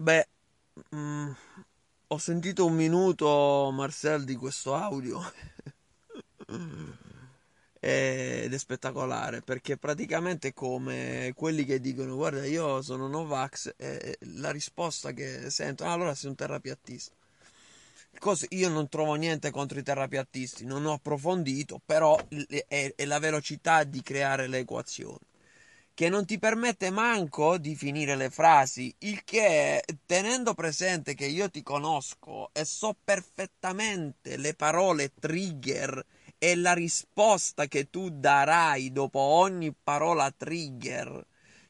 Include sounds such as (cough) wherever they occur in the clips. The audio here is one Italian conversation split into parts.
Beh, mh, mm, ho sentito un minuto, Marcel, di questo audio. (laughs) ed è spettacolare perché praticamente come quelli che dicono guarda io sono Novax eh, la risposta che sento ah, allora sei un terrapiattista Cosa, io non trovo niente contro i terrapiattisti non ho approfondito però è, è la velocità di creare le equazioni che non ti permette manco di finire le frasi, il che, tenendo presente che io ti conosco e so perfettamente le parole trigger e la risposta che tu darai dopo ogni parola trigger,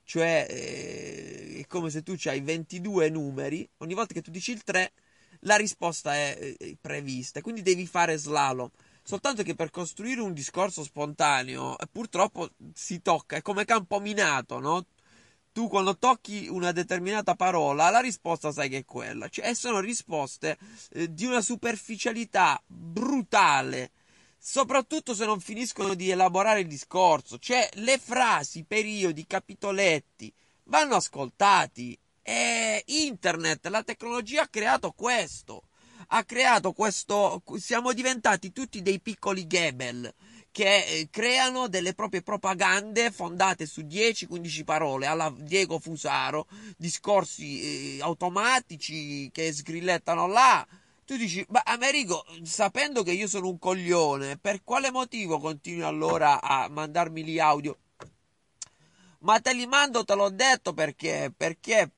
cioè eh, è come se tu hai 22 numeri, ogni volta che tu dici il 3, la risposta è eh, prevista, quindi devi fare slalom. Soltanto che per costruire un discorso spontaneo, eh, purtroppo si tocca, è come campo minato, no? Tu quando tocchi una determinata parola, la risposta sai che è quella. Cioè, e sono risposte eh, di una superficialità brutale, soprattutto se non finiscono di elaborare il discorso. Cioè, le frasi, i periodi, i capitoletti vanno ascoltati. E eh, internet, la tecnologia ha creato questo ha creato questo, siamo diventati tutti dei piccoli Gebel che eh, creano delle proprie propagande fondate su 10-15 parole alla Diego Fusaro, discorsi eh, automatici che sgrillettano là. Tu dici, ma Amerigo, sapendo che io sono un coglione, per quale motivo continui allora a mandarmi gli audio? Ma te li mando, te l'ho detto perché, perché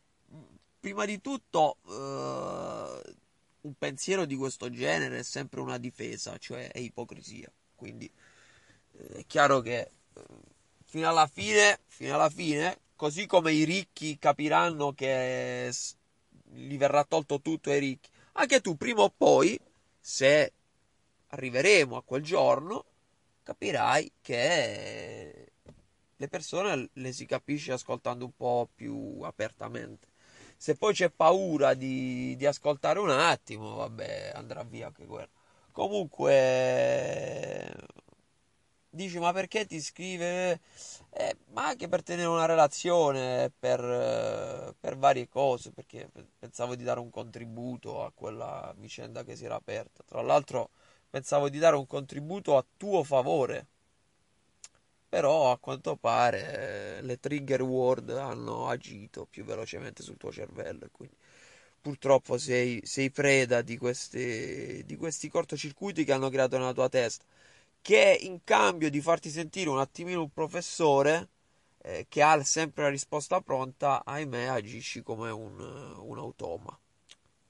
prima di tutto eh, un pensiero di questo genere è sempre una difesa, cioè è ipocrisia. Quindi eh, è chiaro che eh, fino alla fine, fino alla fine così come i ricchi capiranno che gli verrà tolto tutto ai ricchi, anche tu prima o poi, se arriveremo a quel giorno, capirai che le persone le si capisce ascoltando un po' più apertamente. Se poi c'è paura di, di ascoltare un attimo, vabbè, andrà via anche quello. Comunque, dici ma perché ti scrive eh, ma anche per tenere una relazione per, per, varie cose perché pensavo di dare un contributo a quella vicenda che si era aperta tra l'altro pensavo di dare un contributo a tuo favore però a quanto pare eh, le trigger word hanno agito più velocemente sul tuo cervello quindi purtroppo sei, sei preda di questi, di questi cortocircuiti che hanno creato nella tua testa che in cambio di farti sentire un attimino un professore eh, che ha sempre la risposta pronta, ahimè agisci come un, un automa.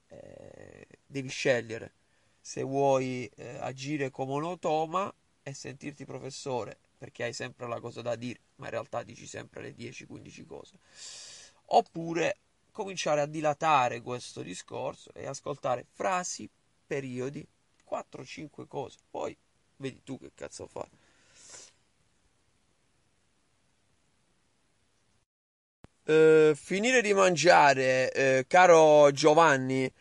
Eh, devi scegliere se vuoi eh, agire come un automa e sentirti professore perché hai sempre la cosa da dire, ma in realtà dici sempre le 10-15 cose. Oppure cominciare a dilatare questo discorso e ascoltare frasi, periodi, 4-5 cose, poi vedi tu che cazzo fai. Eh, finire di mangiare, eh, caro Giovanni,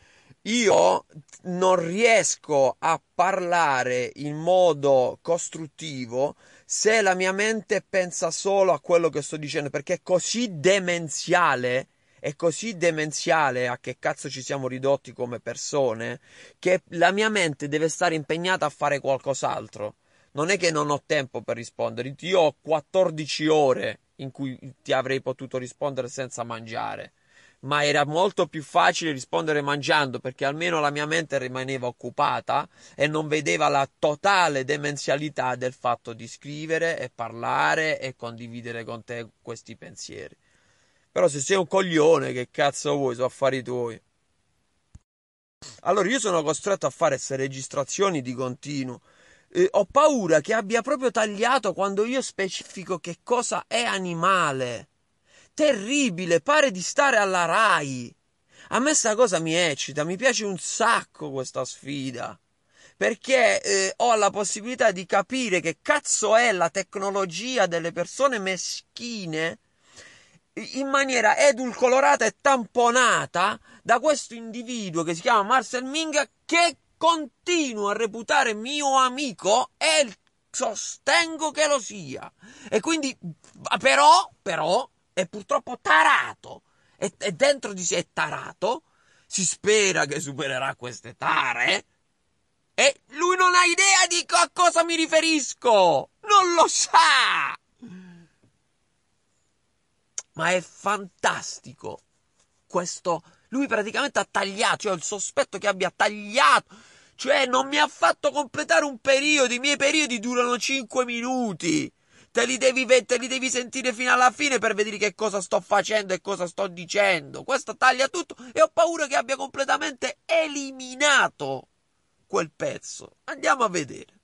io non riesco a parlare in modo costruttivo se la mia mente pensa solo a quello che sto dicendo, perché è così demenziale, è così demenziale a che cazzo ci siamo ridotti come persone, che la mia mente deve stare impegnata a fare qualcos'altro. Non è che non ho tempo per rispondere, io ho 14 ore in cui ti avrei potuto rispondere senza mangiare ma era molto più facile rispondere mangiando perché almeno la mia mente rimaneva occupata e non vedeva la totale demenzialità del fatto di scrivere e parlare e condividere con te questi pensieri. Però se sei un coglione, che cazzo vuoi, sono affari tuoi. Allora io sono costretto a fare queste registrazioni di continuo. Eh, ho paura che abbia proprio tagliato quando io specifico che cosa è animale. Terribile, pare di stare alla RAI. A me sta cosa mi eccita, mi piace un sacco questa sfida. Perché eh, ho la possibilità di capire che cazzo è la tecnologia delle persone meschine in maniera edulcolorata e tamponata da questo individuo che si chiama Marcel Minga che continuo a reputare mio amico e sostengo che lo sia. E quindi, però, però, è purtroppo tarato, è, è dentro di sé è tarato, si spera che supererà queste tare, e lui non ha idea di co- a cosa mi riferisco, non lo sa! Ma è fantastico questo, lui praticamente ha tagliato, cioè ho il sospetto che abbia tagliato, cioè non mi ha fatto completare un periodo, i miei periodi durano 5 minuti. Te li devi, te li devi sentire fino alla fine per vedere che cosa sto facendo e cosa sto dicendo. Questo taglia tutto e ho paura che abbia completamente eliminato quel pezzo. Andiamo a vedere.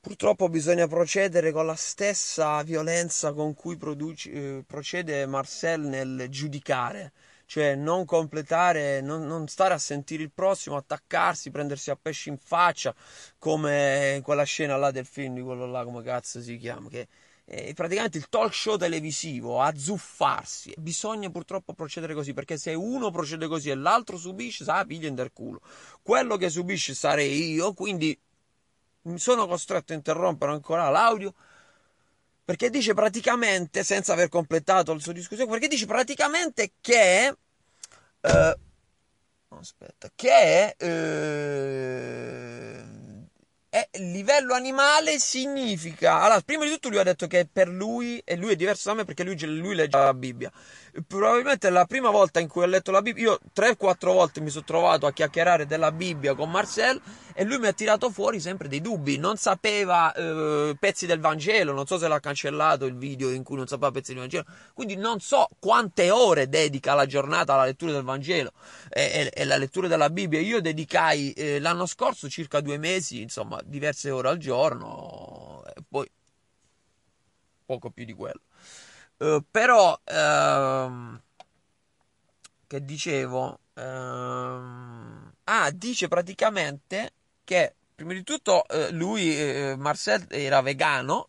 Purtroppo bisogna procedere con la stessa violenza con cui produce, eh, procede Marcel nel giudicare cioè non completare, non, non, stare a sentire il prossimo, attaccarsi, prendersi a pesci in faccia, come quella scena là del film di quello là, come cazzo si chiama, che è praticamente il talk show televisivo, azzuffarsi. Bisogna purtroppo procedere così, perché se uno procede così e l'altro subisce, sa, piglia in del culo. Quello che subisce sarei io, quindi mi sono costretto a interrompere ancora l'audio perché dice praticamente, senza aver completato la sua discussione, perché dice praticamente che... Eh, aspetta, che... Eh, è, livello animale significa... Allora, prima di tutto lui ha detto che per lui, e lui è diverso da me perché lui, lui legge la Bibbia, probabilmente la prima volta in cui ho letto la Bibbia, io 3-4 volte mi sono trovato a chiacchierare della Bibbia con Marcel e lui mi ha tirato fuori sempre dei dubbi, non sapeva eh, pezzi del Vangelo, non so se l'ha cancellato il video in cui non sapeva pezzi del Vangelo, quindi non so quante ore dedica la giornata alla lettura del Vangelo e, eh, e, e la lettura della Bibbia, io dedicai eh, l'anno scorso circa due mesi, insomma diverse ore al giorno, e poi poco più di quello. Eh, però, uh, che dicevo, uh, ah, dice praticamente che prima di tutto eh, lui, eh, Marcel, era vegano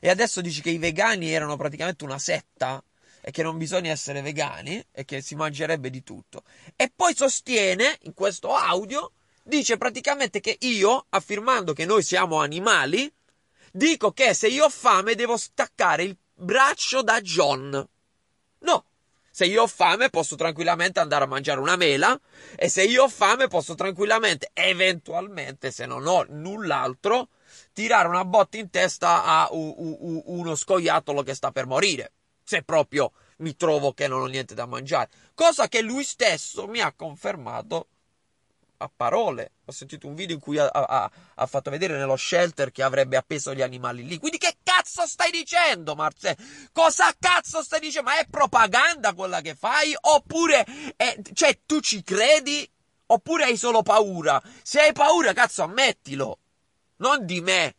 e adesso dice che i vegani erano praticamente una setta e che non bisogna essere vegani e che si mangerebbe di tutto. E poi sostiene in questo audio, dice praticamente che io, affermando che noi siamo animali, dico che se io ho fame devo staccare il braccio da John. No. Se io ho fame posso tranquillamente andare a mangiare una mela e se io ho fame posso tranquillamente, eventualmente, se non ho null'altro, tirare una botta in testa a u- u- uno scoiattolo che sta per morire. Se proprio mi trovo che non ho niente da mangiare. Cosa che lui stesso mi ha confermato a parole. Ho sentito un video in cui ha, ha, ha, fatto vedere nello shelter che avrebbe appeso gli animali lì. Quindi che cazzo stai dicendo, Marzè? Cosa cazzo stai dicendo? Ma è propaganda quella che fai? Oppure, è, eh, cioè, tu ci credi? Oppure hai solo paura? Se hai paura, cazzo, ammettilo. Non di me.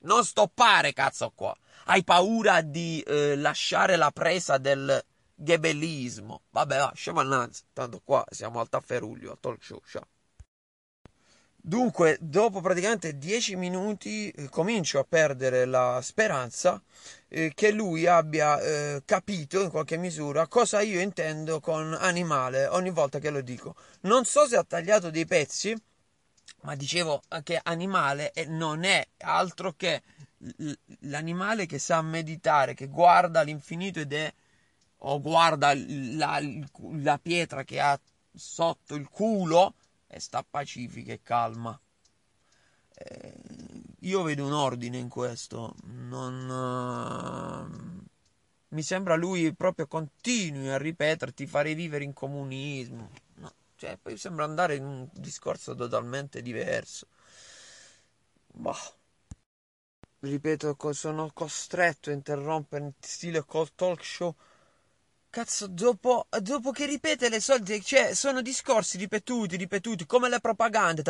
Non stoppare, cazzo, qua. Hai paura di eh, lasciare la presa del ghebellismo. Vabbè, va, scemo scemananza. Tanto qua siamo al tafferuglio, al talk show. Ciao. Dunque, dopo praticamente 10 minuti eh, comincio a perdere la speranza eh, che lui abbia eh, capito in qualche misura cosa io intendo con animale ogni volta che lo dico. Non so se ha tagliato dei pezzi, ma dicevo eh, che animale eh, non è altro che l'animale che sa meditare, che guarda l'infinito ed è o guarda la, la pietra che ha sotto il culo e sta pacifica e calma. Eh, io vedo un ordine in questo, non, eh, mi sembra lui proprio continui a ripeterti ti farei vivere in comunismo. No, cioè, poi sembra andare in un discorso totalmente diverso. Boh. Ripeto, sono costretto a interrompere il stile talk show Cazzo, dopo, dopo che ripete le solite, cioè, sono discorsi ripetuti, ripetuti, come le propagande.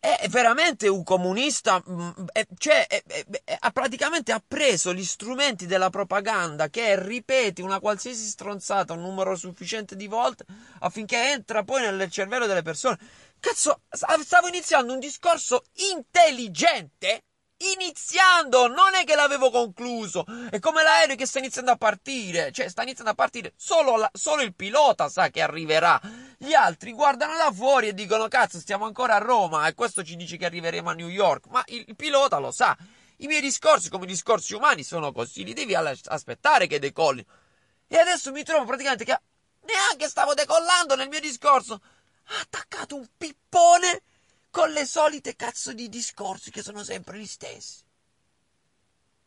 È veramente un comunista, mm, cioè, è, è, ha praticamente preso gli strumenti della propaganda che ripeti una qualsiasi stronzata un numero sufficiente di volte affinché entra poi nel cervello delle persone. Cazzo, stavo iniziando un discorso intelligente iniziando, non è che l'avevo concluso. È come l'aereo che sta iniziando a partire, cioè sta iniziando a partire, solo, la, solo il pilota sa che arriverà. Gli altri guardano là fuori e dicono cazzo, stiamo ancora a Roma e questo ci dice che arriveremo a New York, ma il, il pilota lo sa. I miei discorsi, come discorsi umani, sono così, li devi aspettare che decolli. E adesso mi trovo praticamente che neanche stavo decollando nel mio discorso. Ha attaccato un pippone con le solite cazzo di discorsi che sono sempre gli stessi.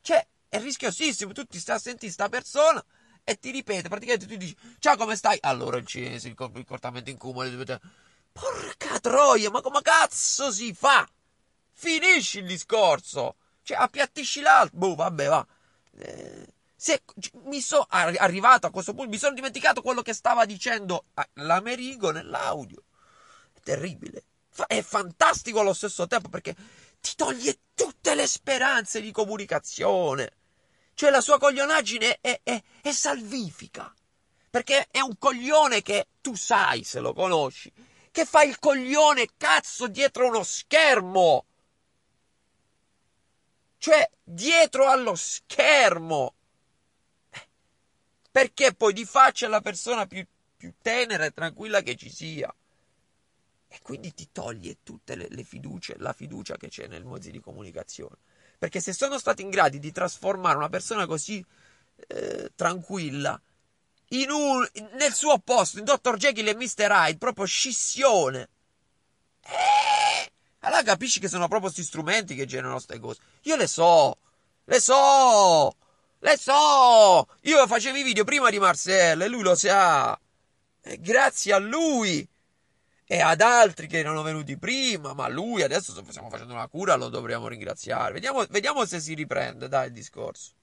Cioè, è rischiosissimo, tu ti stai a sentire questa persona e ti ripete, praticamente tu dici, ciao come stai? Allora il cinese, il, il cortamento in cumulo, porca troia, ma come cazzo si fa? Finisci il discorso, cioè appiattisci l'altro, boh, vabbè, va. Eh, se, mi sono arrivato a questo punto, mi sono dimenticato quello che stava dicendo ah, l'Amerigo nell'audio. È terribile è fantastico allo stesso tempo perché ti toglie tutte le speranze di comunicazione. Cioè la sua coglionaggine è, è, è salvifica. Perché è un coglione che tu sai, se lo conosci, che fa il coglione cazzo dietro uno schermo. Cioè, dietro allo schermo. Perché poi di faccia è la persona più, più tenera e tranquilla che ci sia e quindi ti toglie tutte le, le fiducie, la fiducia che c'è nel mezzo di comunicazione. Perché se sono stati in grado di trasformare una persona così eh, tranquilla un, nel suo posto, in Dr. Jekyll e Mr. Hyde, proprio scissione, eh, allora capisci che sono proprio questi strumenti che generano queste cose. Io le so, le so, le so. Io facevo i video prima di Marcella e lui lo sa. E grazie a lui e ad altri che erano venuti prima, ma lui adesso stiamo facendo una cura, lo dovremmo ringraziare. Vediamo, vediamo se si riprende, dai, il discorso.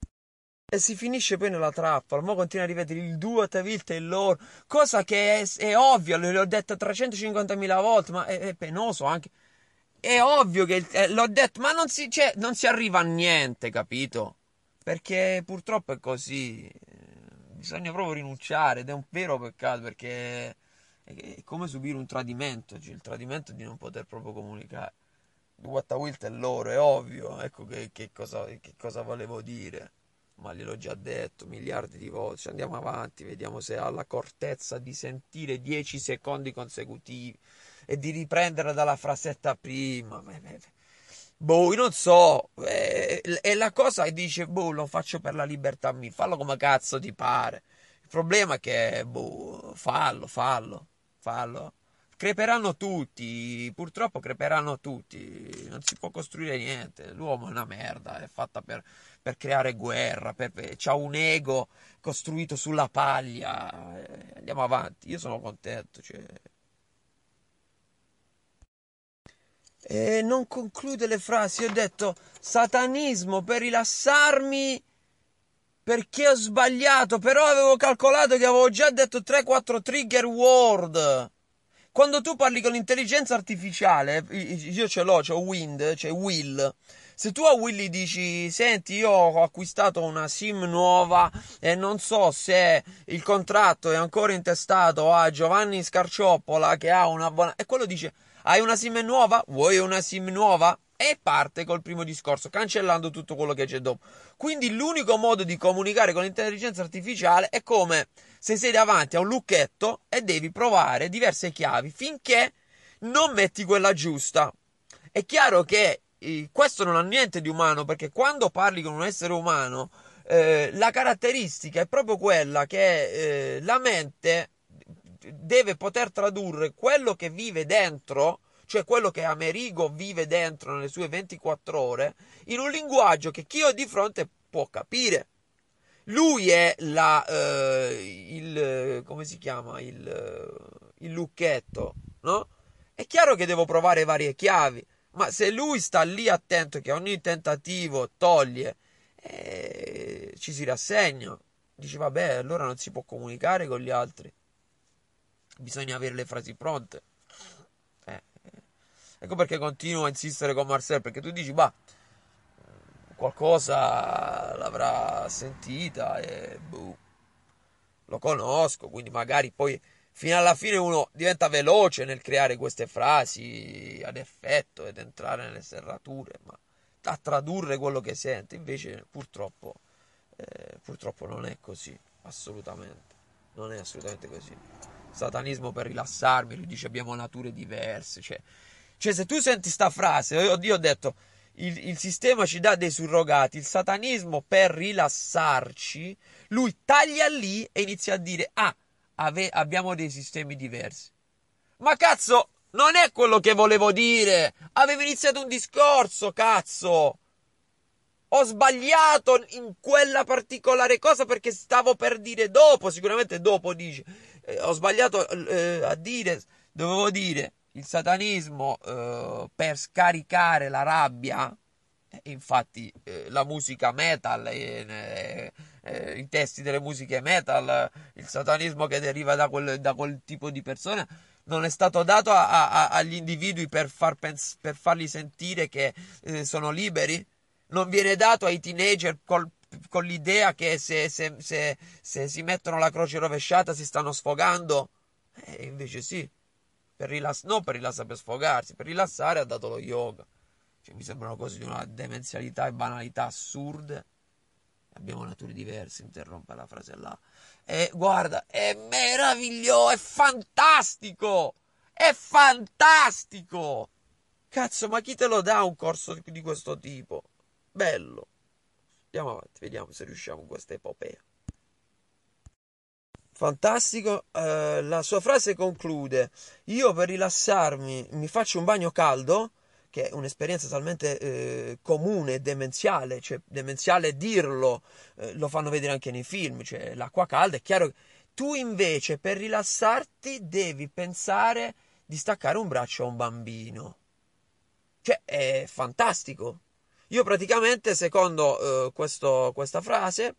E si finisce poi nella trappola, ma continua a ripetere il duo Tavilt e loro, cosa che è, è ovvia, l'ho detto 350.000 volte, ma è, è penoso anche. È ovvio che eh, l'ho detto, ma non si, cioè, non si arriva a niente, capito? Perché purtroppo è così. Eh, bisogna proprio rinunciare ed è un vero peccato perché è come subire un tradimento, cioè il tradimento di non poter proprio comunicare. Guattawilt è loro, è ovvio, ecco che, che, cosa, che, cosa, volevo dire, ma gliel'ho già detto miliardi di volte, cioè andiamo avanti, vediamo se ha la cortezza di sentire 10 secondi consecutivi e di riprendere dalla frasetta prima. Boh, non so, eh, e la cosa che dice, boh, lo faccio per la libertà, mi fallo come cazzo ti pare. Il problema è che, boh, fallo, fallo fallo. Creperanno tutti, purtroppo creperanno tutti, non si può costruire niente, l'uomo è una merda, è fatta per, per creare guerra, per, per, ha un ego costruito sulla paglia, eh, andiamo avanti, io sono contento. Cioè... E non conclude le frasi, ho detto satanismo per rilassarmi perché ho sbagliato, però avevo calcolato che avevo già detto 3-4 trigger word. Quando tu parli con l'intelligenza artificiale, io ce l'ho, c'ho Wind, c'è Will. Se tu a Willy dici, senti, io ho acquistato una SIM nuova e non so se il contratto è ancora intestato a Giovanni Scarcioppola che ha una buona... E quello dice, hai una SIM nuova? Vuoi una SIM nuova? e parte col primo discorso, cancellando tutto quello che c'è dopo. Quindi l'unico modo di comunicare con l'intelligenza artificiale è come se sei davanti a un lucchetto e devi provare diverse chiavi finché non metti quella giusta. È chiaro che eh, questo non ha niente di umano perché quando parli con un essere umano eh, la caratteristica è proprio quella che eh, la mente deve poter tradurre quello che vive dentro cioè quello che Amerigo vive dentro nelle sue 24 ore, in un linguaggio che chi ho di fronte può capire. Lui è la, eh, il, come si chiama, il, il lucchetto, no? È chiaro che devo provare varie chiavi, ma se lui sta lì attento che ogni tentativo toglie, eh, ci si rassegna. Dice, vabbè, allora non si può comunicare con gli altri. Bisogna avere le frasi pronte. Ecco perché continuo a insistere con Marcel, perché tu dici, ma qualcosa l'avrà sentita e boh, lo conosco, quindi magari poi fino alla fine uno diventa veloce nel creare queste frasi ad effetto ed entrare nelle serrature, ma a tradurre quello che sente, invece purtroppo, eh, purtroppo non è così, assolutamente, non è assolutamente così. Satanismo per rilassarmi, lui dice abbiamo nature diverse, cioè cioè, se tu senti sta frase, io, ho detto, il, il, sistema ci dà dei surrogati, il satanismo per rilassarci, lui taglia lì e inizia a dire, ah, ave, abbiamo dei sistemi diversi. Ma cazzo, non è quello che volevo dire! Avevo iniziato un discorso, cazzo! Ho sbagliato in quella particolare cosa perché stavo per dire dopo, sicuramente dopo dice. Eh, ho sbagliato eh, a dire, dovevo dire il satanismo eh, per scaricare la rabbia, infatti eh, la musica metal, eh, eh, eh, i testi delle musiche metal, il satanismo che deriva da quel, da quel, tipo di persone, non è stato dato a, a, agli individui per, far pens- per, farli sentire che eh, sono liberi, non viene dato ai teenager col, con l'idea che se, se, se, se si mettono la croce rovesciata si stanno sfogando, eh, invece sì. Per rilass- non per rilassare, per sfogarsi, per rilassare ha dato lo yoga. Cioè, mi sembrano cose di una demenzialità e banalità assurde. Abbiamo nature diverse, interrompe la frase là. E guarda, è meraviglioso, è fantastico! È fantastico! Cazzo, ma chi te lo dà un corso di questo tipo? Bello. Andiamo avanti, vediamo se riusciamo in questa epopea. Fantastico, eh, la sua frase conclude: Io per rilassarmi mi faccio un bagno caldo, che è un'esperienza talmente eh, comune e demenziale, cioè demenziale dirlo, eh, lo fanno vedere anche nei film, cioè l'acqua calda, è chiaro. Tu invece per rilassarti devi pensare di staccare un braccio a un bambino. Cioè è fantastico. Io praticamente, secondo eh, questo, questa frase,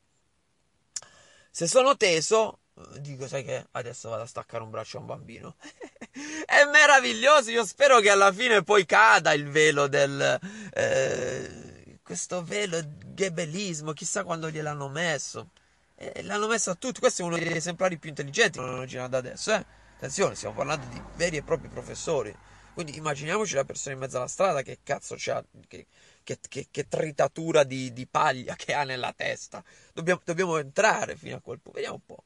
se sono teso eh, dico sai che adesso vado a staccare un braccio a un bambino (laughs) è meraviglioso io spero che alla fine poi cada il velo del eh, questo velo gebelismo chissà quando gliel'hanno messo e eh, l'hanno messo a tutti questo è uno degli esemplari più intelligenti che hanno girato adesso eh? attenzione stiamo parlando di veri e propri professori quindi immaginiamoci la persona in mezzo alla strada che cazzo c'ha che, che, che, che, tritatura di, di, paglia che ha nella testa dobbiamo, dobbiamo entrare fino a quel punto vediamo un po'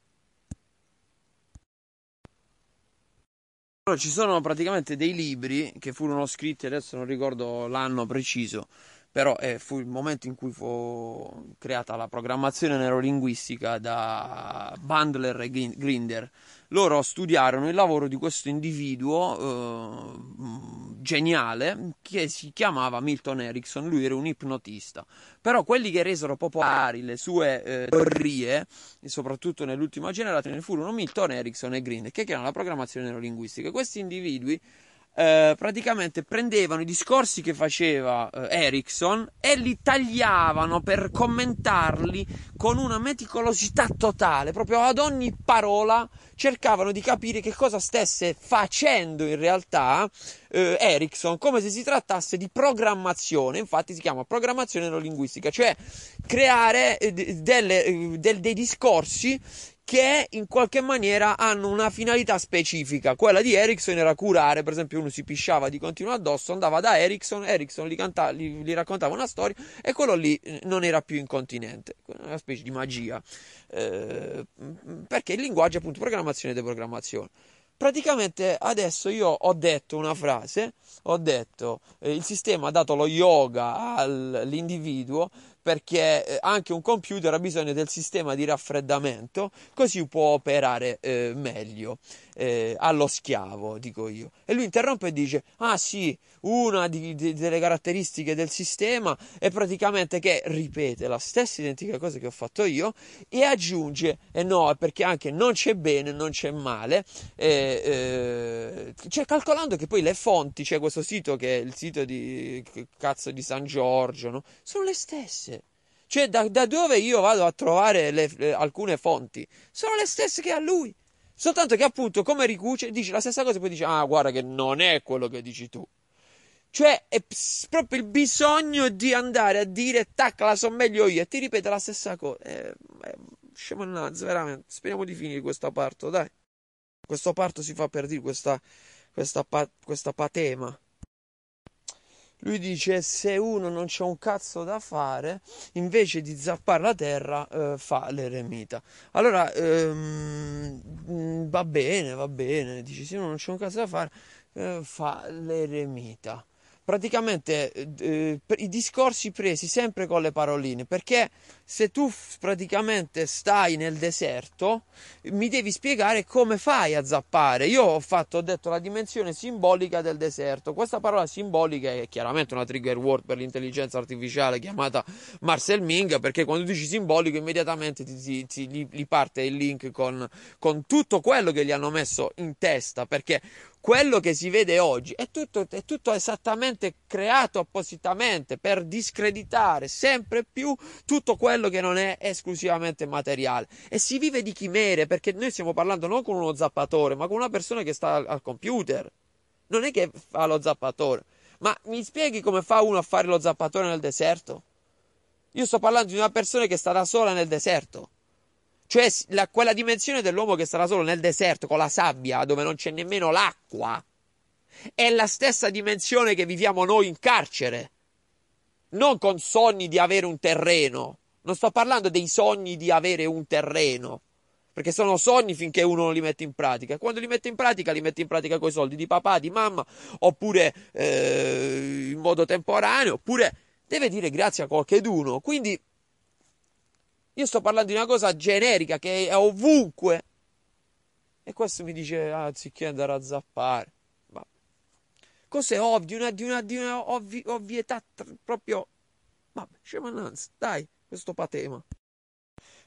Allora, ci sono praticamente dei libri che furono scritti, adesso non ricordo l'anno preciso, però eh, fu il momento in cui fu creata la programmazione neurolinguistica da Bandler e Grinder loro studiarono il lavoro di questo individuo eh, geniale che si chiamava Milton Erickson, lui era un ipnotista. Però quelli che resero popolari le sue eh, teorie, soprattutto nell'ultima generazione, furono Milton Erickson e Green, che erano la programmazione neurolinguistica. Questi individui eh, praticamente prendevano i discorsi che faceva eh, Ericsson e li tagliavano per commentarli con una meticolosità totale, proprio ad ogni parola cercavano di capire che cosa stesse facendo in realtà eh, Ericsson, come se si trattasse di programmazione, infatti si chiama programmazione neurolinguistica, cioè creare eh, delle, eh, del, dei discorsi che in qualche maniera hanno una finalità specifica. Quella di Ericsson era curare, per esempio, uno si pisciava di continuo addosso, andava da Ericsson, Ericsson gli, canta, gli, gli raccontava una storia e quello lì eh, non era più incontinente, una specie di magia. Eh, perché il linguaggio, è appunto, programmazione e deprogrammazione. Praticamente adesso io ho detto una frase, ho detto eh, il sistema ha dato lo yoga all'individuo perché eh, anche un computer ha bisogno del sistema di raffreddamento così può operare eh, meglio eh, allo schiavo, dico io. E lui interrompe e dice, ah sì, una di, di, delle caratteristiche del sistema è praticamente che ripete la stessa identica cosa che ho fatto io e aggiunge, e eh no, perché anche non c'è bene, non c'è male, eh, eh, cioè calcolando che poi le fonti, c'è cioè questo sito che è il sito di cazzo di San Giorgio, no? sono le stesse. Cioè, da, da dove io vado a trovare le, le, alcune fonti? Sono le stesse che ha lui. Soltanto che, appunto, come Ricuce dice la stessa cosa e poi dice: Ah, guarda, che non è quello che dici tu. Cioè, è proprio il bisogno di andare a dire, tac, la so meglio io, e ti ripete la stessa cosa. Eh, eh, scemo nazzo, veramente. Speriamo di finire questo parto, dai. Questo parto si fa per dire questa, questa, pa- questa patema. Lui dice: Se uno non c'è un cazzo da fare, invece di zappare la terra, eh, fa l'eremita. Allora ehm, va bene, va bene. Dice: Se uno non c'è un cazzo da fare, eh, fa l'eremita. Praticamente eh, eh i discorsi presi sempre con le paroline perché se tu praticamente stai nel deserto, mi devi spiegare come fai a zappare. Io ho fatto, ho detto la dimensione simbolica del deserto. Questa parola simbolica è chiaramente una trigger word per l'intelligenza artificiale chiamata Marcel Ming, perché quando dici simbolico immediatamente ti, ti, ti li, li parte il link con, con tutto quello che gli hanno messo in testa, perché quello che si vede oggi è tutto, è tutto, esattamente creato appositamente per discreditare sempre più tutto quello quello che non è esclusivamente materiale e si vive di chimere perché noi stiamo parlando non con uno zappatore ma con una persona che sta al computer non è che fa lo zappatore ma mi spieghi come fa uno a fare lo zappatore nel deserto? Io sto parlando di una persona che sta da sola nel deserto. Cioè la, quella dimensione dell'uomo che sta da solo nel deserto, con la sabbia, dove non c'è nemmeno l'acqua, è la stessa dimensione che viviamo noi in carcere. Non con sogni di avere un terreno, non sto parlando dei sogni di avere un terreno, perché sono sogni finché uno non li mette in pratica. Quando li mette in pratica, li mette in pratica coi soldi di papà, di mamma, oppure eh, in modo temporaneo, oppure deve dire grazie a qualcheduno. Quindi io sto parlando di una cosa generica che è ovunque. E questo mi dice, anziché ah, andare a zappare. Ma cose ovvie, di una, di una, di una ovvi, ovvietà tr- proprio... Vabbè, scemananza, dai questo patema.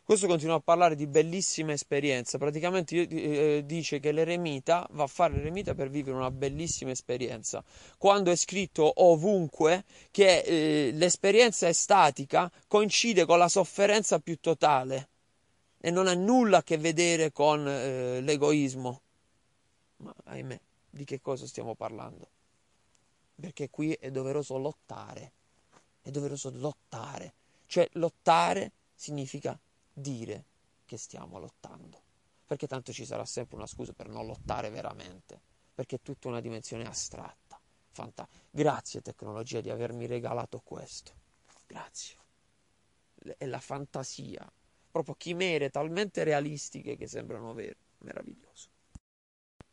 Questo continua a parlare di bellissima esperienza, praticamente eh, eh, dice che l'eremita va a fare l'eremita per vivere una bellissima esperienza, quando è scritto ovunque che eh, l'esperienza estatica coincide con la sofferenza più totale e non ha nulla a che vedere con l'egoismo. Ma ahimè, di che cosa stiamo parlando? Perché qui è doveroso lottare, è doveroso lottare cioè lottare significa dire che stiamo lottando, perché tanto ci sarà sempre una scusa per non lottare veramente, perché è tutta una dimensione astratta. Fanta- Grazie tecnologia di avermi regalato questo. Grazie. È la fantasia, proprio chimere talmente realistiche che sembrano vere. Meraviglioso.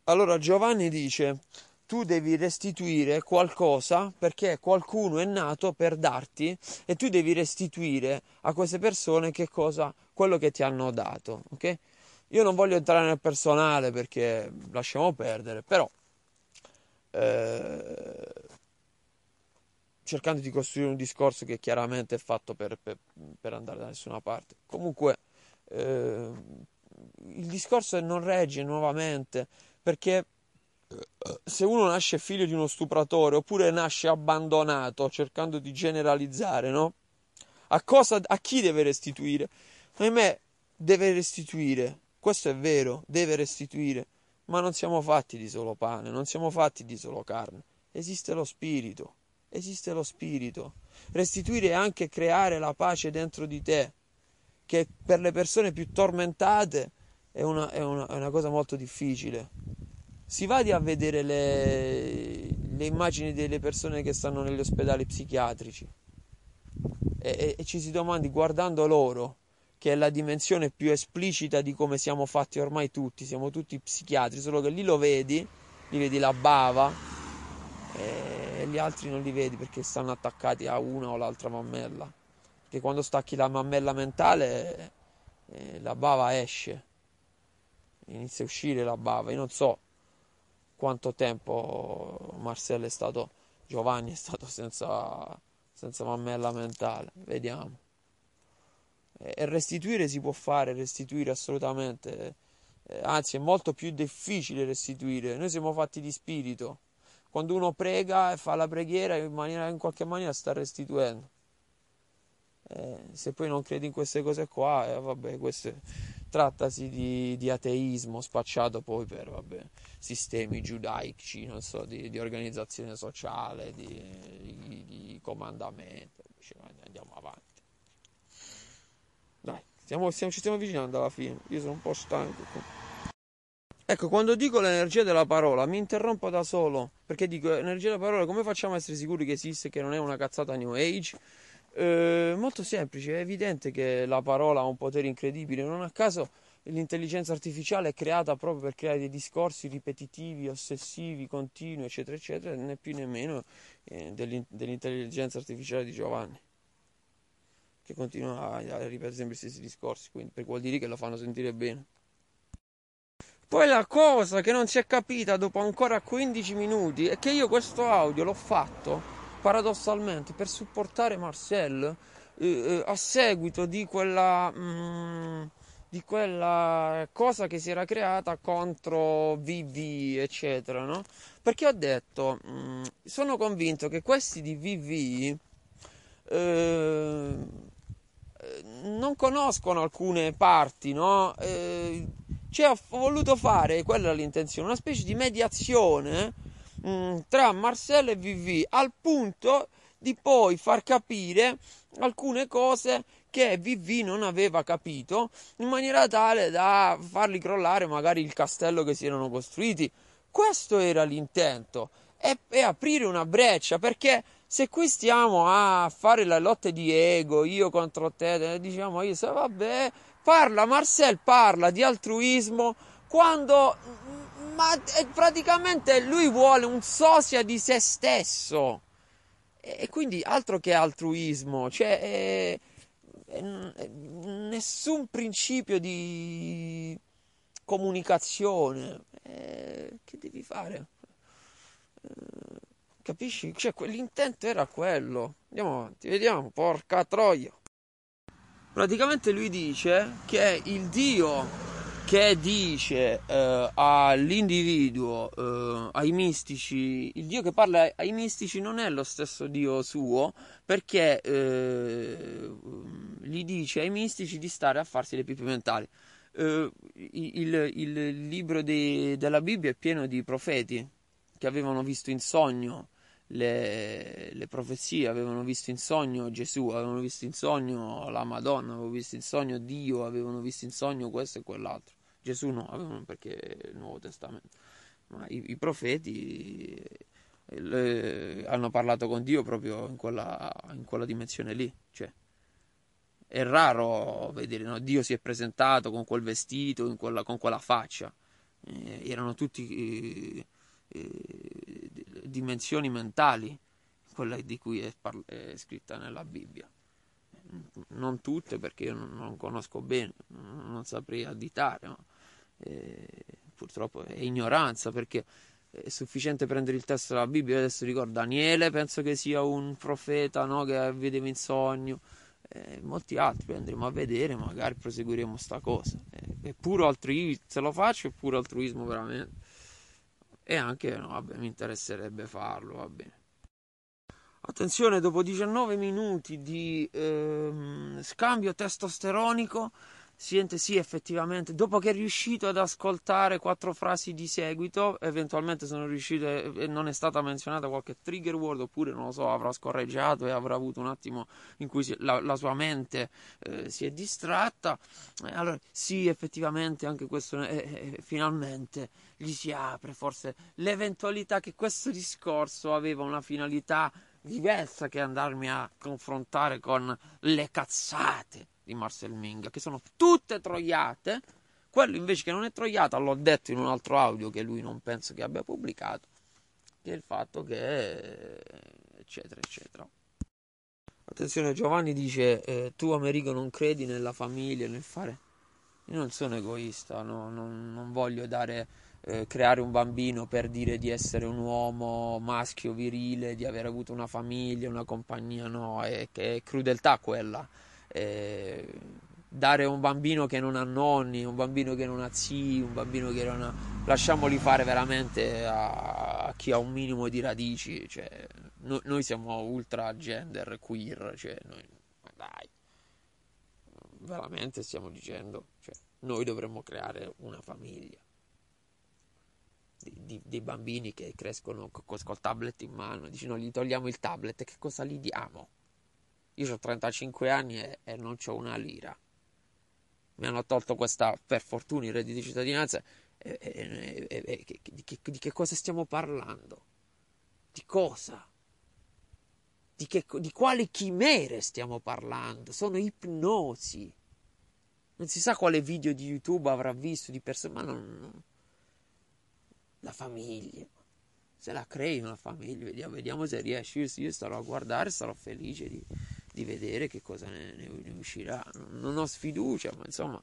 Allora Giovanni dice: tu devi restituire qualcosa perché qualcuno è nato per darti e tu devi restituire a queste persone che cosa, quello che ti hanno dato. Okay? Io non voglio entrare nel personale perché lasciamo perdere, però eh, cercando di costruire un discorso che chiaramente è fatto per, per, per andare da nessuna parte. Comunque eh, il discorso non regge nuovamente perché se uno nasce figlio di uno stupratore oppure nasce abbandonato, cercando di generalizzare, no? A, cosa, a chi deve restituire? Ahimè, deve restituire. Questo è vero, deve restituire. Ma non siamo fatti di solo pane, non siamo fatti di solo carne. Esiste lo spirito, esiste lo spirito. Restituire è anche creare la pace dentro di te, che per le persone più tormentate è una, è una, è una cosa molto difficile si vada a vedere le, le, immagini delle persone che stanno negli ospedali psichiatrici e, e, e ci si domandi guardando loro che è la dimensione più esplicita di come siamo fatti ormai tutti, siamo tutti psichiatri, solo che lì lo vedi, lì vedi la bava e gli altri non li vedi perché stanno attaccati a una o l'altra mammella, perché quando stacchi la mammella mentale eh, la bava esce, inizia a uscire la bava, io non so quanto tempo Marcello è stato, Giovanni è stato senza, senza mammella mentale, vediamo. E restituire si può fare, restituire assolutamente, anzi è molto più difficile restituire, noi siamo fatti di spirito, quando uno prega e fa la preghiera in, maniera, in qualche maniera sta restituendo. Eh, se poi non credi in queste cose qua, eh, vabbè, queste trattasi di, di, ateismo spacciato poi per vabbè, sistemi giudaici, non so, di, di organizzazione sociale, di, di comandamento. andiamo avanti. Dai, stiamo, stiamo, ci stiamo avvicinando alla fine. Io sono un po' stanco. Ecco, quando dico l'energia della parola, mi interrompo da solo, perché dico l'energia della parola, come facciamo a essere sicuri che esiste, che non è una cazzata New Age? Eh, molto semplice, è evidente che la parola ha un potere incredibile, non a caso l'intelligenza artificiale è creata proprio per creare dei discorsi ripetitivi, ossessivi, continui, eccetera, eccetera, né più né meno eh, dell'intelligenza artificiale di Giovanni, che continua a, a ripetere sempre gli stessi discorsi, quindi per vuol dire che la fanno sentire bene. Poi la cosa che non si è capita dopo ancora 15 minuti è che io questo audio l'ho fatto paradossalmente per supportare Marcel eh, eh, a seguito di quella, mh, mm, di quella, cosa che si era creata contro VV eccetera no? perché ho detto mh, mm, sono convinto che questi di VV eh, non conoscono alcune parti no? Eh, cioè ho voluto fare quella l'intenzione una specie di mediazione mh, mm, tra Marcel e Vivi al punto di poi far capire alcune cose che Vivi non aveva capito in maniera tale da farli crollare magari il castello che si erano costruiti. Questo era l'intento e, e aprire una breccia perché se qui stiamo a fare la lotta di ego, io contro te, diciamo io, se vabbè, parla Marcel, parla di altruismo quando ma eh, praticamente lui vuole un sosia di se stesso. E, quindi altro che altruismo, cioè eh, eh, eh, nessun principio di comunicazione. Eh, che devi fare? Eh, capisci? Cioè, l'intento era quello. Andiamo avanti, vediamo. Porca troia. Praticamente lui dice che il Dio che dice eh, all'individuo, eh, ai mistici, il Dio che parla ai mistici non è lo stesso Dio suo, perché eh, gli dice ai mistici di stare a farsi le pippe mentali. Eh, il, il, libro de, della Bibbia è pieno di profeti che avevano visto in sogno le, le, profezie, avevano visto in sogno Gesù, avevano visto in sogno la Madonna, avevano visto in sogno Dio, avevano visto in sogno questo e quell'altro. Gesù no, avevano eh, perché il Nuovo Testamento, ma i, i profeti eh, hanno parlato con Dio proprio in quella, in quella dimensione lì, cioè, è raro vedere, no? Dio si è presentato con quel vestito, quella, con quella faccia, eh, erano tutti eh, eh, dimensioni mentali, quella di cui è, par- è scritta nella Bibbia non tutte perché io non, conosco bene, non saprei additare, ma eh, purtroppo è ignoranza perché è sufficiente prendere il testo della Bibbia, adesso ricordo Daniele, penso che sia un profeta no, che vedeva in sogno, eh, molti altri andremo a vedere, magari proseguiremo sta cosa. Eh, è puro altruismo, se lo faccio è puro altruismo veramente. E anche, no, vabbè, mi interesserebbe farlo, va bene. Attenzione, dopo 19 minuti di ehm, scambio testosteronico, Siente sì, effettivamente, dopo che è riuscito ad ascoltare quattro frasi di seguito, eventualmente sono riuscito e non è stata menzionata qualche trigger word, oppure non lo so, avrà scorreggiato e avrà avuto un attimo in cui si, la, la, sua mente eh, si è distratta. Eh, allora, sì, effettivamente anche questo è, eh, è, eh, finalmente gli si apre forse l'eventualità che questo discorso aveva una finalità diversa che andarmi a confrontare con le cazzate di Marcel Minga, che sono tutte troiate. Quello invece che non è troiata, l'ho detto in un altro audio che lui non penso che abbia pubblicato, che è il fatto che eccetera eccetera. Attenzione, Giovanni dice: eh, Tu, Amerigo, non credi nella famiglia, nel fare. Io non sono egoista, no, non, non voglio dare eh, creare un bambino per dire di essere un uomo maschio, virile, di aver avuto una famiglia, una compagnia, no, è, è crudeltà quella. Eh, dare un bambino che non ha nonni, un bambino che non ha zii, un bambino che non ha... lasciamoli fare veramente a, a chi ha un minimo di radici, cioè, no, noi siamo ultra gender, queer, cioè, noi... dai, veramente stiamo dicendo, cioè, noi dovremmo creare una famiglia di, dei bambini che crescono col, col tablet in mano, dici no, gli togliamo il tablet, che cosa gli diamo? Io ho 35 anni e, e non ho una lira. Mi hanno tolto questa, per fortuna, il reddito di cittadinanza. E, e, di, che, di che cosa stiamo parlando? Di cosa? Di, che, di, quali chimere stiamo parlando? Sono ipnosi. Non si sa quale video di YouTube avrà visto di persone, ma non, la famiglia. Se la crei una famiglia, vediamo, vediamo se riesci. Io, io, starò a guardare, sarò felice di, di vedere che cosa ne, ne, ne, uscirà. Non ho sfiducia, ma insomma,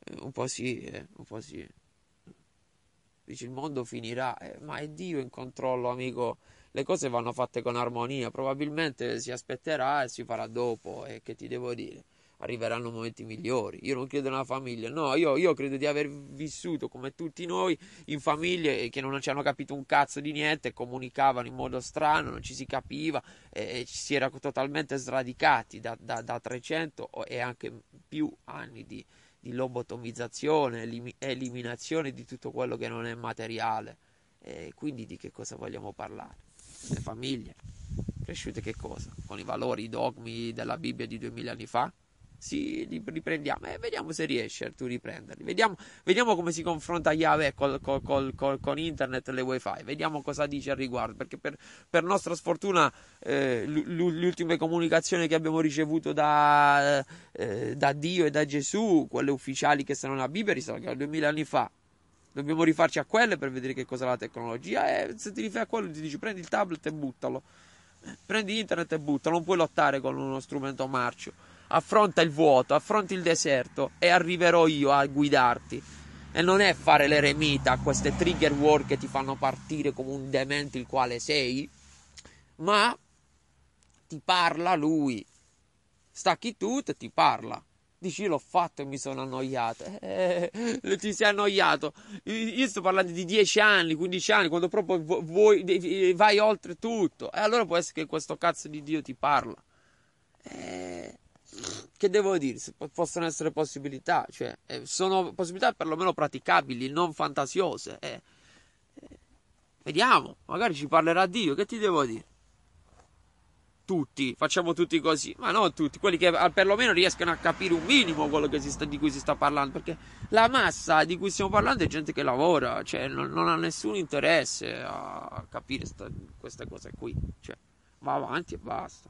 eh, un po' sì, eh, un po' sì. Dici, il mondo finirà, eh, ma è Dio in controllo, amico le cose vanno fatte con armonia, probabilmente si aspetterà e si farà dopo e eh, che ti devo dire arriveranno momenti migliori. Io non credo nella famiglia, no, io, io credo di aver vissuto come tutti noi in famiglie che non ci hanno capito un cazzo di niente, comunicavano in modo strano, non ci si capiva e, e si era totalmente sradicati da, da, da 300 e anche più anni di, di lobotomizzazione, elim, eliminazione di tutto quello che non è materiale. E quindi di che cosa vogliamo parlare? Le famiglie cresciute che cosa? Con i valori, i dogmi della Bibbia di duemila anni fa? Sì, li riprendiamo e eh, vediamo se riesce a tu riprenderli. Vediamo, vediamo, come si confronta Java col, col, col, con internet e le wifi. Vediamo cosa dice al riguardo. Perché per, per nostra sfortuna eh, le ultime comunicazioni che abbiamo ricevuto da, eh, da, Dio e da Gesù, quelle ufficiali che sono a Biberi, sono che 2000 anni fa. Dobbiamo rifarci a quelle per vedere che cosa è la tecnologia. E eh, se ti rifai a quello ti dici prendi il tablet e buttalo. Prendi internet e buttalo. Non puoi lottare con uno strumento marcio affronta il vuoto, affronti il deserto e arriverò io a guidarti. E non è fare l'eremita, a queste trigger war che ti fanno partire come un demente il quale sei, ma ti parla lui. Stacchi tutto e ti parla. Dici l'ho fatto e mi sono annoiato. (laughs) Eh, ti sei annoiato. Io sto parlando di 10 anni, 15 anni, quando proprio vuoi, eh, vai oltre tutto. E allora può essere che questo cazzo di Dio ti parla. Eh, che devo dirsi? possono essere possibilità, cioè, eh, sono possibilità perlomeno praticabili, non fantasiose. Eh. Eh, vediamo, magari ci parlerà Dio, che ti devo dire? Tutti, facciamo tutti così, ma non tutti, quelli che perlomeno riescono a capire un minimo quello sta, di cui si sta parlando, perché la massa di cui stiamo parlando è gente che lavora, cioè non, non ha nessun interesse a capire sta, queste cose qui, cioè va avanti e basta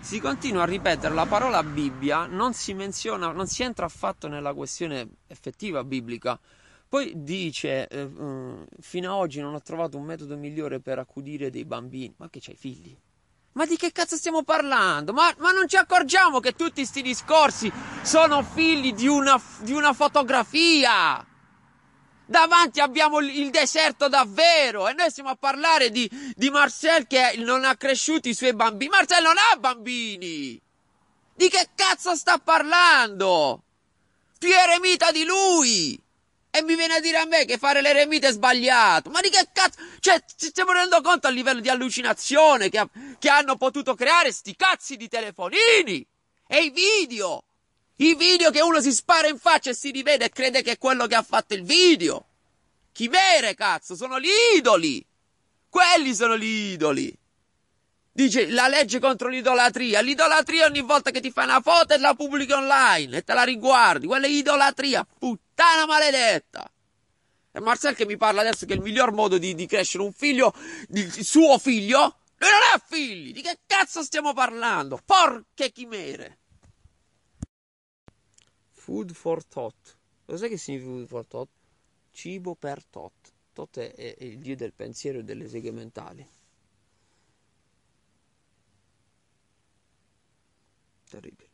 si continua a ripetere la parola Bibbia, non si menziona, non si entra affatto nella questione effettiva biblica. Poi dice, eh, mm, fino ad oggi non ho trovato un metodo migliore per accudire dei bambini. Ma che c'hai figli? Ma di che cazzo stiamo parlando? Ma, ma non ci accorgiamo che tutti questi discorsi sono figli di una, di una fotografia! davanti abbiamo il deserto davvero e noi stiamo a parlare di, di Marcel che non ha cresciuto i suoi bambini. Marcel non ha bambini! Di che cazzo sta parlando? Più eremita di lui! E mi viene a dire a me che fare l'eremita è sbagliato. Ma di che cazzo? Cioè, ci stiamo rendendo conto a livello di allucinazione che, che hanno potuto creare sti cazzi di telefonini e i video. I video che uno si spara in faccia e si rivede e crede che è quello che ha fatto il video. Chimere, cazzo, sono gli idoli. Quelli sono gli idoli. Dice la legge contro l'idolatria. L'idolatria ogni volta che ti fai una foto e la pubblichi online e te la riguardi. Quella è idolatria, puttana maledetta. E Marcel che mi parla adesso che il miglior modo di, di crescere un figlio, di, suo figlio, lui non ha figli. Di che cazzo stiamo parlando? Porche chimere. Food for Tot. Lo sai che significa food for Tot? Cibo per Tot. Tot è, è il dio del pensiero e delle seghe mentali. Terribile.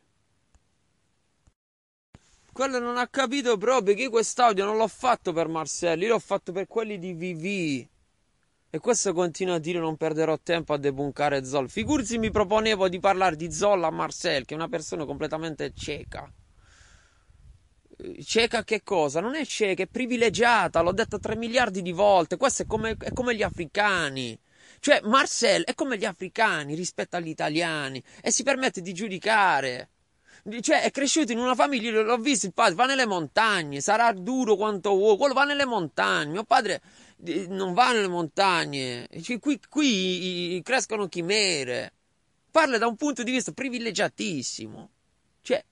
Quello non ha capito bro, perché quest'audio non l'ho fatto per io l'ho fatto per quelli di VV. E questo continua a dire non perderò tempo a debunkare Zoll. Figurzi mi proponevo di parlare di Zoll a Marcel, che è una persona completamente cieca cieca che cosa? Non è cieca, è privilegiata, l'ho detto 3 miliardi di volte, questo è come, è come gli africani. Cioè, Marcel è come gli africani rispetto agli italiani e si permette di giudicare. Cioè, è cresciuto in una famiglia, l'ho visto, il padre va nelle montagne, sarà duro quanto vuoi, quello va nelle montagne, mio padre non va nelle montagne, cioè, qui, qui crescono chimere. Parla da un punto di vista privilegiatissimo. Cioè,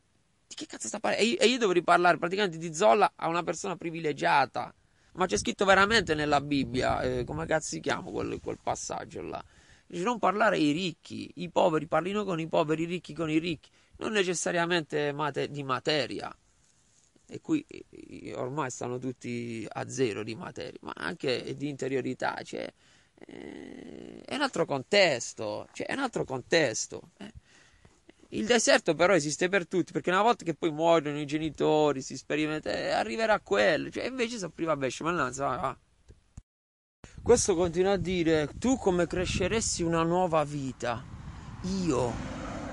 di che cazzo sta parlando? E io, dovrei parlare praticamente di Zolla a una persona privilegiata. Ma c'è scritto veramente nella Bibbia, eh, come cazzo si chiama quel, quel passaggio là? Dice non parlare ai ricchi, i poveri parlino con i poveri, i ricchi con i ricchi, non necessariamente mate- di materia. E qui ormai stanno tutti a zero di materia, ma anche di interiorità. Cioè, eh, è un altro contesto, cioè, è un altro contesto. Eh. Il deserto però esiste per tutti, perché una volta che poi muoiono i genitori, si sperimenta, eh, arriverà quello. Cioè, invece sono prima besce, ma non so, va. Ah. Questo continua a dire, tu come cresceresti una nuova vita? Io,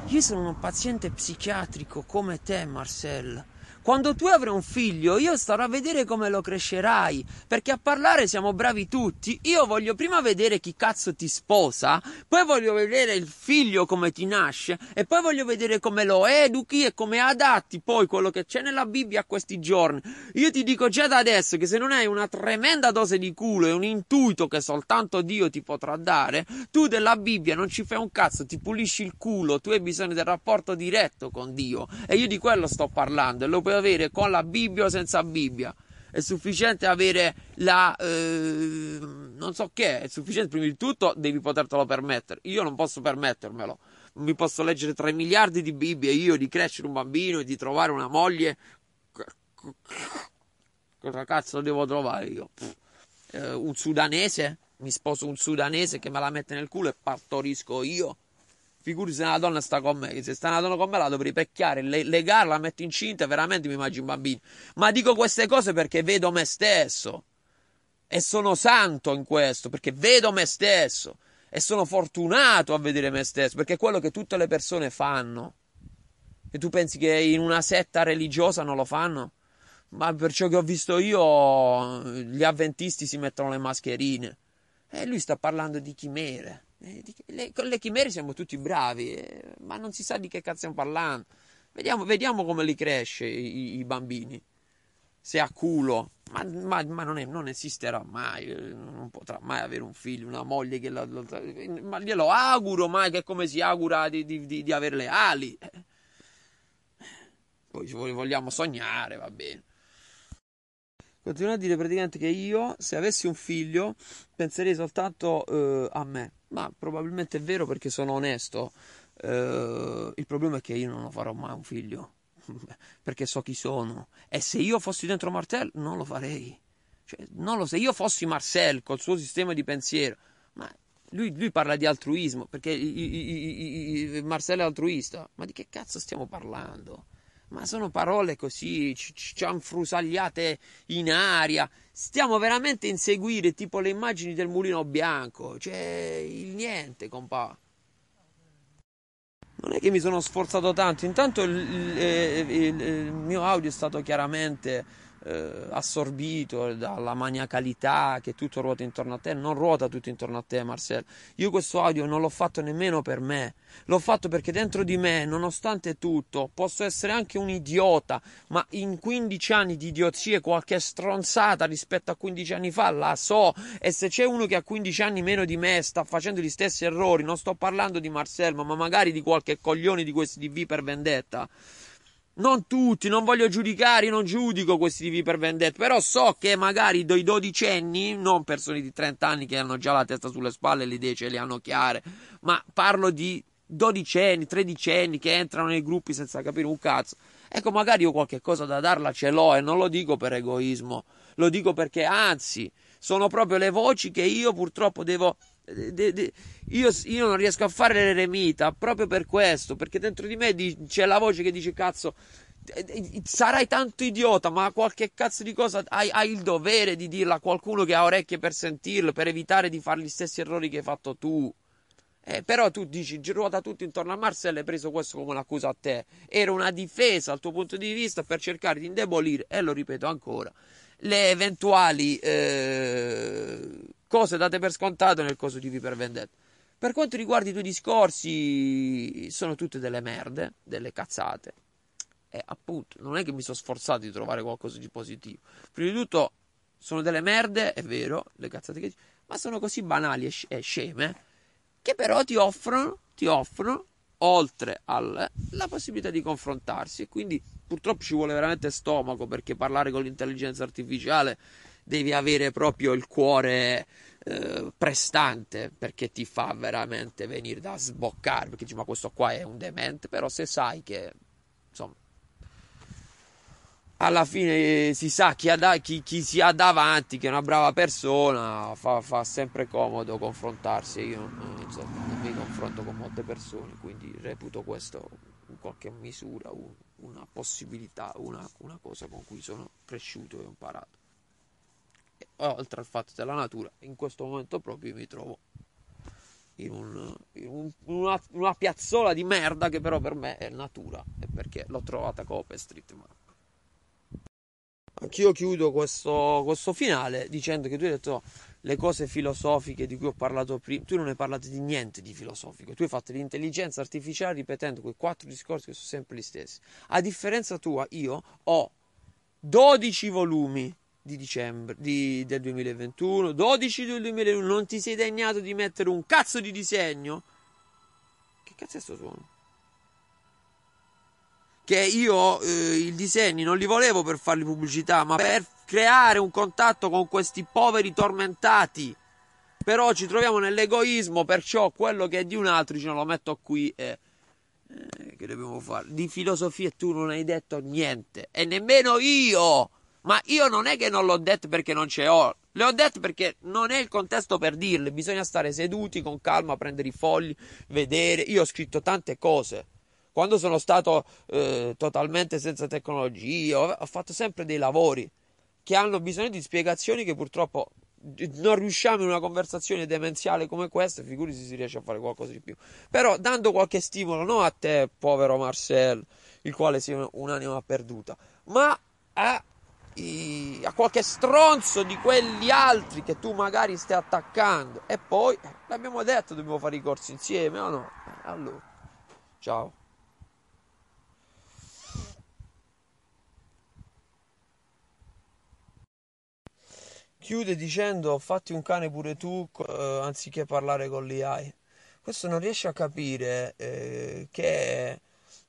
io sono un paziente psichiatrico come te, Marcel. Quando tu avrai un figlio, io starò a vedere come lo crescerai, perché a parlare siamo bravi tutti. Io voglio prima vedere chi cazzo ti sposa, poi voglio vedere il figlio come ti nasce e poi voglio vedere come lo educhi e come adatti poi quello che c'è nella Bibbia a questi giorni. Io ti dico già da adesso che se non hai una tremenda dose di culo e un intuito che soltanto Dio ti potrà dare, tu della Bibbia non ci fai un cazzo, ti pulisci il culo, tu hai bisogno del rapporto diretto con Dio. E io di quello sto parlando e lo puoi avere con la Bibbia o senza Bibbia. È sufficiente avere la... Eh, non so che, è sufficiente prima di tutto devi potertelo permettere. Io non posso permettermelo. Non mi posso leggere 3 miliardi di Bibbie io, di crescere un bambino, e di trovare una moglie. Cosa cazzo devo trovare io? Eh, un sudanese? Mi sposo un sudanese che me la mette nel culo e partorisco io? Figuri se una donna sta con me, se sta una donna con me la dovrei pecchiare, le, legarla, la metto incinta, veramente mi immagino bambino. Ma dico queste cose perché vedo me stesso. E sono santo in questo, perché vedo me stesso. E sono fortunato a vedere me stesso, perché è quello che tutte le persone fanno. E tu pensi che in una setta religiosa non lo fanno? Ma per ciò che ho visto io, gli avventisti si mettono le mascherine. E lui sta parlando di chimere. Eh, le, con le chimere siamo tutti bravi, eh, ma non si sa di che cazzo stiamo parlando. Vediamo, vediamo come li cresce i, i bambini. Se ha culo, ma, ma, ma non, è, non, esisterà mai, eh, non potrà mai avere un figlio, una moglie che la, la, ma glielo auguro mai, che è come si augura di, di, di, di avere le ali. Poi ci vogliamo sognare, va bene. Continua a dire praticamente che io, se avessi un figlio, penserei soltanto eh, a me. Ma probabilmente è vero perché sono onesto. Eh, il problema è che io non lo farò mai un figlio. (laughs) perché so chi sono. E se io fossi dentro Martel non lo farei. Cioè, non lo, se io fossi Marcel col suo sistema di pensiero, ma lui, lui parla di altruismo perché i, i, i, Marcel è altruista. Ma di che cazzo stiamo parlando? ma sono parole così, ci, ci hanno in aria. Stiamo veramente a inseguire tipo le immagini del mulino bianco, cioè il niente, compà. Non è che mi sono sforzato tanto, intanto il, il, eh, il, il mio audio è stato chiaramente eh, assorbito dalla maniacalità che tutto ruota intorno a te, non ruota tutto intorno a te Marcel. Io questo audio non l'ho fatto nemmeno per me, l'ho fatto perché dentro di me, nonostante tutto, posso essere anche un idiota, ma in 15 anni di idiozie qualche stronzata rispetto a 15 anni fa la so e se c'è uno che ha 15 anni meno di me sta facendo gli stessi errori, non sto parlando di Marcel, ma magari di qualche coglione di questi di V per vendetta non tutti, non voglio giudicare, non giudico questi TV per vendetta, però so che magari dei dodicenni, non persone di 30 anni che hanno già la testa sulle spalle e le idee ce le hanno chiare, ma parlo di dodicenni, tredicenni che entrano nei gruppi senza capire un cazzo. Ecco, magari io qualche cosa da darla ce l'ho e non lo dico per egoismo, lo dico perché anzi, sono proprio le voci che io purtroppo devo De, de, io, io, non riesco a fare l'eremita proprio per questo, perché dentro di me di, c'è la voce che dice cazzo, sarai tanto idiota, ma qualche cazzo di cosa hai, hai, il dovere di dirla a qualcuno che ha orecchie per sentirlo, per evitare di fare gli stessi errori che hai fatto tu. Eh, però tu dici, ruota tutto intorno a Marcel hai preso questo come un'accusa a te. Era una difesa al tuo punto di vista per cercare di indebolire, e lo ripeto ancora, le eventuali... Eh cose date per scontato nel coso di Viper Vendetta. Per quanto riguarda i tuoi discorsi, sono tutte delle merde, delle cazzate. E appunto, non è che mi sono sforzato di trovare qualcosa di positivo. Prima di tutto, sono delle merde, è vero, le cazzate che dici, ma sono così banali e, sc- e sceme che però ti offrono, ti offrono oltre alla possibilità di confrontarsi e quindi purtroppo ci vuole veramente stomaco perché parlare con l'intelligenza artificiale devi avere proprio il cuore eh, prestante perché ti fa veramente venire da sboccare perché dici ma questo qua è un demente però se sai che insomma alla fine si sa chi, da, chi, chi, si ha davanti, che è una brava persona, fa, fa sempre comodo confrontarsi. Io non, eh, insomma, non, mi confronto con molte persone, quindi reputo questo in qualche misura un, una possibilità, una, una cosa con cui sono cresciuto e imparato oltre al fatto della natura, in questo momento proprio mi trovo in, un, in un, una, una, piazzola di merda che però per me è natura, è perché l'ho trovata Cope Street. Ma... Anch'io chiudo questo, questo finale dicendo che tu hai detto le cose filosofiche di cui ho parlato prima, tu non hai parlato di niente di filosofico, tu hai fatto l'intelligenza artificiale ripetendo quei quattro discorsi che sono sempre gli stessi. A differenza tua, io ho 12 volumi di dicembre di, del 2021, 12 del 2001, non ti sei degnato di mettere un cazzo di disegno? Che cazzo è sto suono? Che io eh, i disegni non li volevo per farli pubblicità, ma per creare un contatto con questi poveri tormentati. Però ci troviamo nell'egoismo, perciò quello che è di un altro ce lo metto qui e... Eh, che dobbiamo fare? Di filosofia tu non hai detto niente, e nemmeno io! Ma io non è che non l'ho detto perché non ce ho, le ho dette perché non è il contesto per dirle, bisogna stare seduti con calma, prendere i fogli, vedere. Io ho scritto tante cose. Quando sono stato eh, totalmente senza tecnologia, ho fatto sempre dei lavori che hanno bisogno di spiegazioni che purtroppo eh, non riusciamo in una conversazione demenziale come questa, figurati se si riesce a fare qualcosa di più. Però dando qualche stimolo, non a te, povero Marcel, il quale sei un'anima perduta, ma a a qualche stronzo di quegli altri che tu magari stai attaccando. E poi, eh, l'abbiamo detto, dobbiamo fare i corsi insieme o no? Eh, allora, ciao. Chiude dicendo fatti un cane pure tu eh, anziché parlare con l'IAI. Questo non riesce a capire eh, che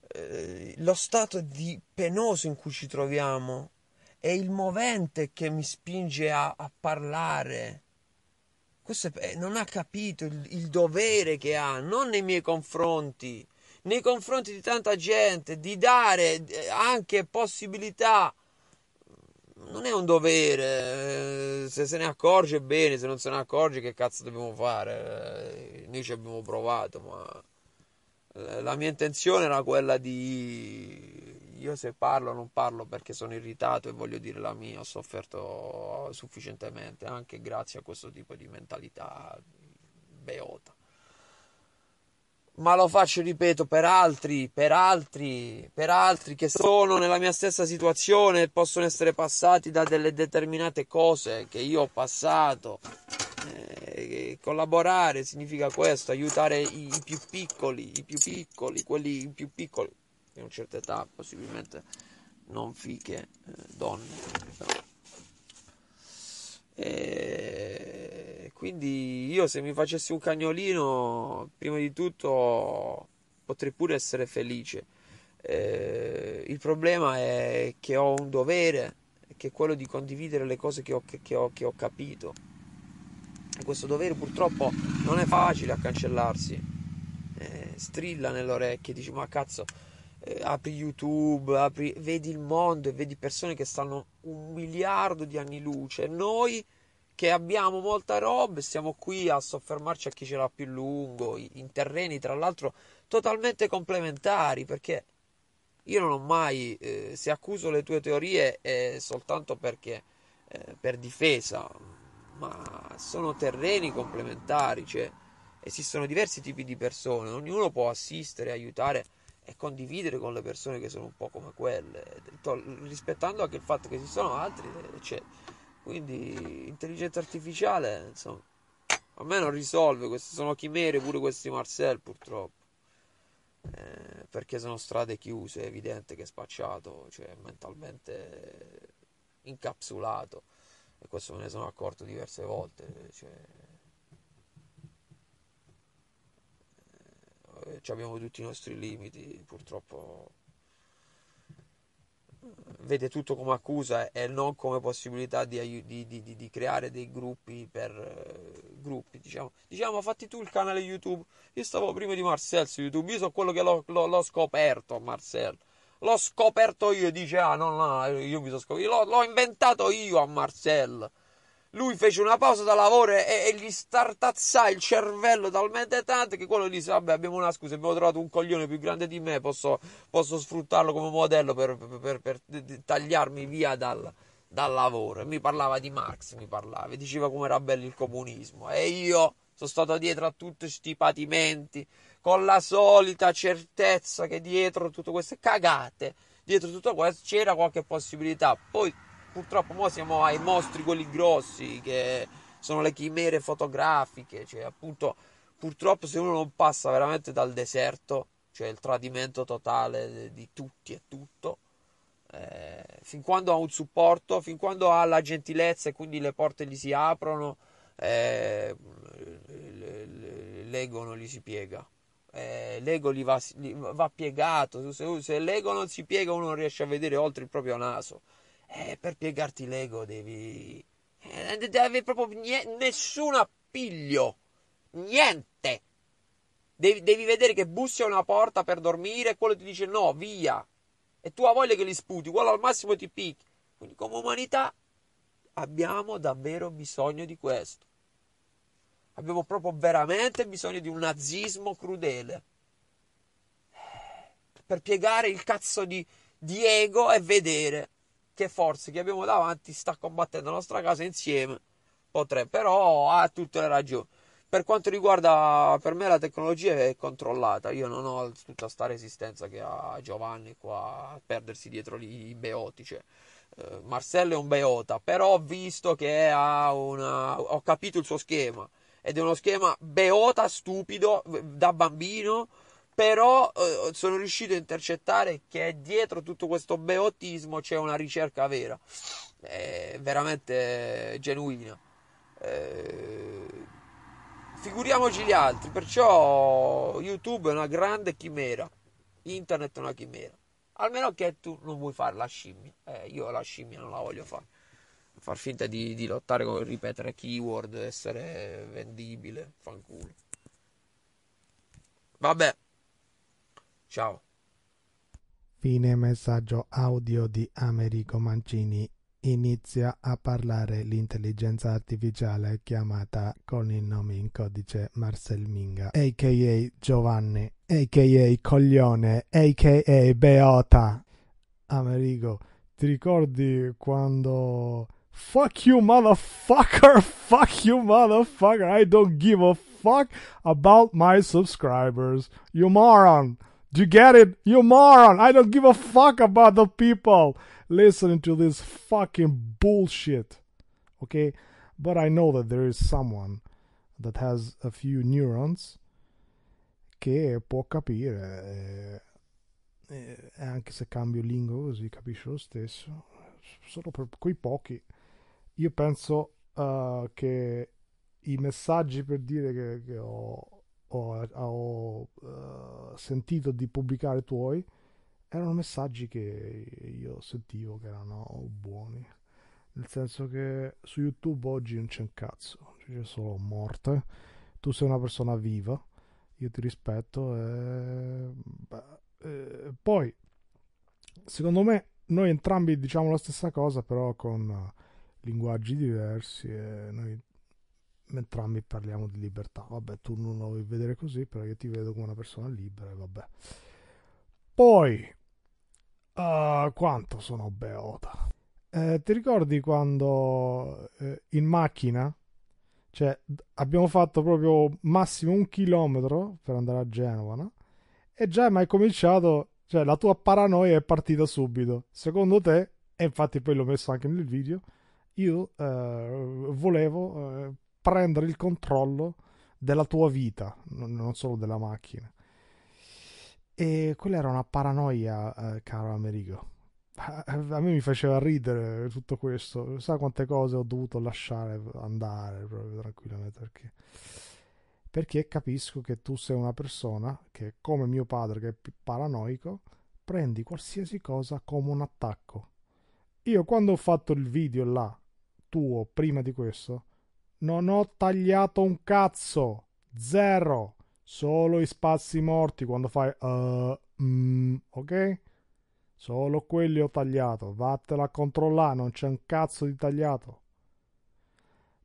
eh, lo stato di penoso in cui ci troviamo è il movente che mi spinge a, a parlare. Questo è, eh, non ha capito il, il dovere che ha, non nei miei confronti, nei confronti di tanta gente, di dare eh, anche possibilità. Non è un dovere, eh, se se ne accorge bene, se non se ne accorge che cazzo dobbiamo fare? Noi ci abbiamo provato, ma la mia intenzione era quella di io se parlo non parlo perché sono irritato e voglio dire la mia, ho sofferto sufficientemente anche grazie a questo tipo di mentalità beota. Ma lo faccio, ripeto, per altri, per altri, per altri che sono nella mia stessa situazione e possono essere passati da delle determinate cose che io ho passato. Eh, collaborare significa questo, aiutare i, i più piccoli, i più piccoli, quelli più piccoli di una certa età, possibilmente non fiche, eh, donne. Però. E quindi io se mi facessi un cagnolino, prima di tutto potrei pure essere felice. Eh, il problema è che ho un dovere, che è quello di condividere le cose che ho, che, che ho, che ho capito. E questo dovere purtroppo non è facile a cancellarsi. Eh, strilla nell'orecchio e dici ma cazzo, eh, apri YouTube, apri, vedi il mondo e vedi persone che stanno un miliardo di anni luce. Noi che abbiamo molta roba stiamo qui a soffermarci a chi ce l'ha più lungo, in terreni tra l'altro totalmente complementari, perché io non ho mai, eh, se accuso le tue teorie è soltanto perché, eh, per difesa, ma sono terreni complementari, cioè esistono diversi tipi di persone, ognuno può assistere, aiutare e condividere con le persone che sono un po' come quelle, eh, rispettando anche il fatto che ci sono altri, eccetera. Eh, Quindi intelligenza artificiale, insomma, a me non risolve, queste sono chimere pure questi Marcel purtroppo. Eh, perché sono strade chiuse, è evidente che è spacciato, cioè mentalmente incapsulato e questo me ne sono accorto diverse volte, cioè, eh, abbiamo tutti i nostri limiti, purtroppo eh, vede tutto come accusa e non come possibilità di, di, di, di creare dei gruppi per eh, gruppi diciamo. diciamo fatti tu il canale youtube io stavo prima di Marcel su youtube io sono quello che l'ho, l'ho, l'ho scoperto Marcel l'ho scoperto io dice ah no no io mi sono scoperto l'ho, l'ho inventato io a Marcel lui fece una pausa da lavoro e, e gli startazzai il cervello talmente tanto che quello disse: Vabbè, abbiamo una scusa, abbiamo trovato un coglione più grande di me, posso, posso sfruttarlo come modello per, per, per, per tagliarmi via dal, dal lavoro. E mi parlava di Marx, mi parlava, e diceva come era bello il comunismo. E io sono stato dietro a tutti questi patimenti, con la solita certezza che dietro tutte queste cagate, dietro tutto questo c'era qualche possibilità. Poi purtroppo mo siamo ai mostri quelli grossi che sono le chimere fotografiche, cioè appunto purtroppo se uno non passa veramente dal deserto, cioè il tradimento totale di tutti e tutto, eh, fin quando ha un supporto, fin quando ha la gentilezza e quindi le porte gli si aprono, eh, l'ego non gli si piega. Eh, l'ego gli va, gli va piegato, se, se l'ego non si piega uno non riesce a vedere oltre il proprio naso. Eh, per piegarti l'ego devi... Eh, devi proprio nie- nessun appiglio. Niente. Devi, devi vedere che bussi a una porta per dormire e quello ti dice no, via. E tu a voglia che li sputi, quello al massimo ti picchi. Quindi come umanità abbiamo davvero bisogno di questo. Abbiamo proprio veramente bisogno di un nazismo crudele. Eh, per piegare il cazzo di, di ego e vedere qualche forza che abbiamo davanti sta combattendo la nostra casa insieme potrebbe però ha tutte le ragioni per quanto riguarda per me la tecnologia è controllata io non ho tutta sta resistenza che ha Giovanni qua a perdersi dietro i beoti cioè. eh, Marcello è un beota però ho visto che ha una ho capito il suo schema ed è uno schema beota stupido da bambino però eh, sono riuscito a intercettare che dietro tutto questo beottismo c'è una ricerca vera, eh, veramente genuina. Eh, figuriamoci gli altri, perciò YouTube è una grande chimera, internet è una chimera, almeno che tu non vuoi fare la scimmia, eh, io la scimmia non la voglio fare, far finta di, di lottare con ripetere keyword, essere vendibile, fanculo. Vabbè. Ciao. Fine messaggio audio di Americo Mancini. Inizia a parlare l'intelligenza artificiale chiamata con il nome in codice Marcel Minga, a.k.a. Giovanni, a.k.a. Coglione, a.k.a. Beota. Amerigo, ti ricordi quando... Fuck you motherfucker, fuck you motherfucker, I don't give a fuck about my subscribers, you moron. Do you get it? You moron! I don't give a fuck about the people listening to this fucking bullshit. Okay? But I know that there is someone that has a few neurons che può capire, eh, eh, anche se cambio lingua così capisce lo stesso, solo per quei pochi. Io penso uh, che i messaggi per dire che, che ho ho, ho uh, sentito di pubblicare tuoi erano messaggi che io sentivo che erano buoni. Nel senso che su YouTube oggi non c'è un cazzo, cioè c'è solo morte. Tu sei una persona viva, io ti rispetto. E... Beh, e poi, secondo me, noi entrambi diciamo la stessa cosa, però con linguaggi diversi e noi entrambi parliamo di libertà. Vabbè, tu non lo vuoi vedere così, però io ti vedo come una persona libera e vabbè. Poi, uh, quanto sono beota. Eh, ti ricordi quando eh, in macchina, cioè abbiamo fatto proprio massimo un chilometro per andare a Genova, no? E già mi hai cominciato, cioè la tua paranoia è partita subito. Secondo te, e infatti poi l'ho messo anche nel video, io eh, volevo eh, prendere il controllo della tua vita, non solo della macchina. E quella era una paranoia, eh, caro Amerigo. A me mi faceva ridere tutto questo. Sa quante cose ho dovuto lasciare andare proprio tranquillamente perché perché capisco che tu sei una persona che, come mio padre, che è paranoico, prendi qualsiasi cosa come un attacco. Io quando ho fatto il video là, tuo, prima di questo, non ho tagliato un cazzo. Zero. Solo i spazi morti quando fai... Uh, mm, ok? Solo quelli ho tagliato. Vattela a controllare, non c'è un cazzo di tagliato.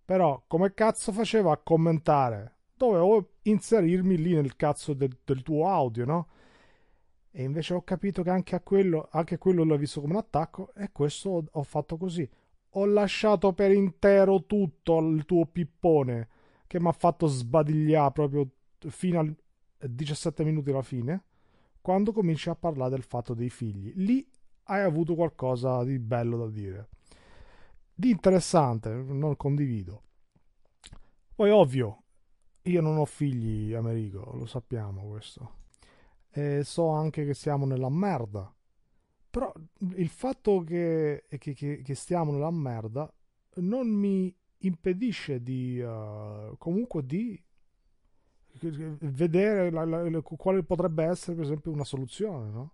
Però come cazzo faceva a commentare? Dovevo inserirmi lì nel cazzo del, del tuo audio, no? E invece ho capito che anche a quello, anche quello l'ho visto come un attacco e questo ho, ho fatto così ho lasciato per intero tutto il tuo pippone che mi ha fatto sbadigliare proprio fino a 17 minuti alla fine. Quando cominci a parlare del fatto dei figli, lì hai avuto qualcosa di bello da dire. Di interessante, non condivido. Poi ovvio, io non ho figli, Amerigo, lo sappiamo questo. E so anche che siamo nella merda. Però il fatto che, che, che, che stiamo nella merda non mi impedisce di uh, comunque di vedere la, la, quale potrebbe essere per esempio una soluzione no?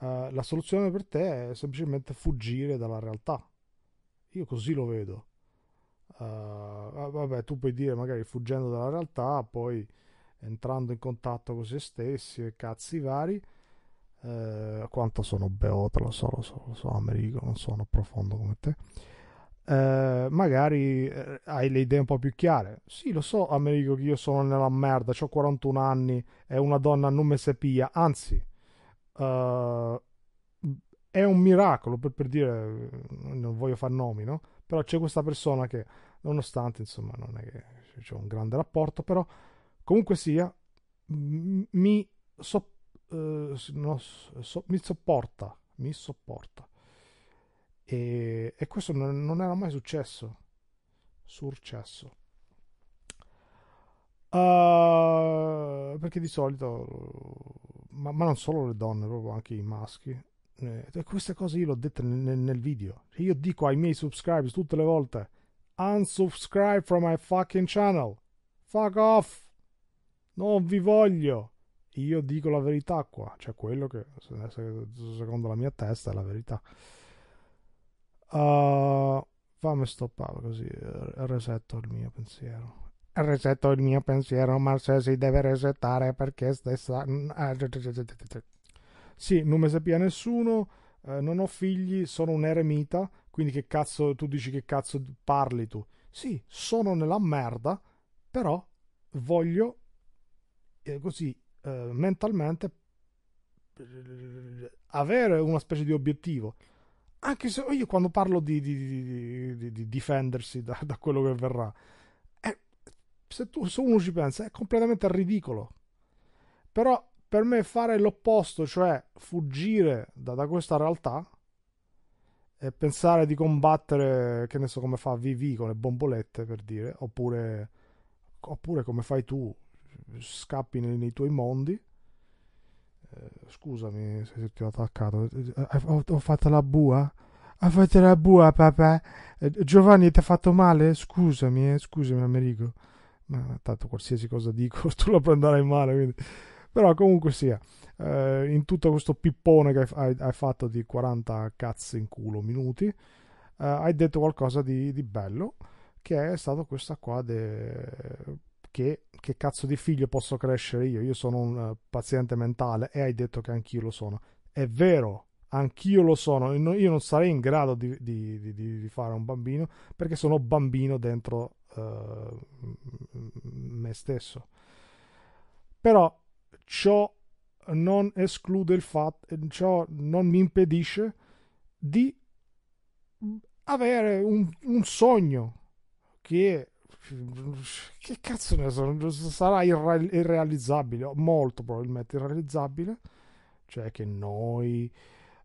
uh, la soluzione per te è semplicemente fuggire dalla realtà io così lo vedo uh, vabbè tu puoi dire magari fuggendo dalla realtà poi entrando in contatto con se stessi e cazzi vari eh, quanto sono beota, lo so, lo so, lo so, Americo, non sono profondo come te. Eh, magari eh, hai le idee un po' più chiare. Sì, lo so, Americo, che io sono nella merda, ho 41 anni, è una donna non messepia, anzi, eh, è un miracolo, per, per, dire, non voglio far nomi, no? Però c'è questa persona che, nonostante, insomma, non è che c'è un grande rapporto, però comunque sia, m- mi sopporta eh, no, so, mi sopporta, mi sopporta. E, e questo non, non, era mai successo. Successo. Uh, perché di solito, ma, ma, non solo le donne, proprio anche i maschi. Eh, queste cose io le ho dette nel, nel video. Cioè, io dico ai miei subscribers tutte le volte: unsubscribe from my fucking channel. Fuck off. Non vi voglio io dico la verità qua, cioè quello che secondo la mia testa è la verità. Uh, fammi stoppare così, eh, resetto il mio pensiero. Resetto il mio pensiero, ma se si deve resettare perché stessa... Mm, eh, sì, non mi sapeva nessuno, eh, non ho figli, sono un eremita, quindi che cazzo, tu dici che cazzo parli tu? Sì, sono nella merda, però voglio eh, così eh, mentalmente avere una specie di obiettivo. Anche se io quando parlo di, di, di, di difendersi da, da, quello che verrà, è, se, tu, se uno ci pensa è completamente ridicolo. Però per me fare l'opposto, cioè fuggire da, da questa realtà e pensare di combattere, che ne so, come fa VV con le bombolette per dire, oppure, oppure come fai tu scappi nei, nei tuoi mondi. Eh, scusami se ti ho attaccato. Eh, eh, ho, ho fatto la bua? Ha fatto la bua, papà. Eh, Giovanni ti ha fatto male? Scusami, eh, scusami, Amerigo. Ma tanto qualsiasi cosa dico, (laughs) tu lo prenderai male. Quindi. Però comunque sia, eh, in tutto questo pippone che hai, hai, fatto di 40 cazzo in culo minuti, eh, hai detto qualcosa di, di bello, che è stato questa qua de che, che cazzo di figlio posso crescere io? Io sono un eh, paziente mentale e hai detto che anch'io lo sono. È vero, anch'io lo sono, io non sarei in grado di, di, di, di fare un bambino perché sono bambino dentro uh, me stesso. Però ciò non esclude il fatto, ciò non mi impedisce di avere un, un sogno che che cazzo ne so, sarà irre- irrealizzabile, molto probabilmente irrealizzabile, cioè che noi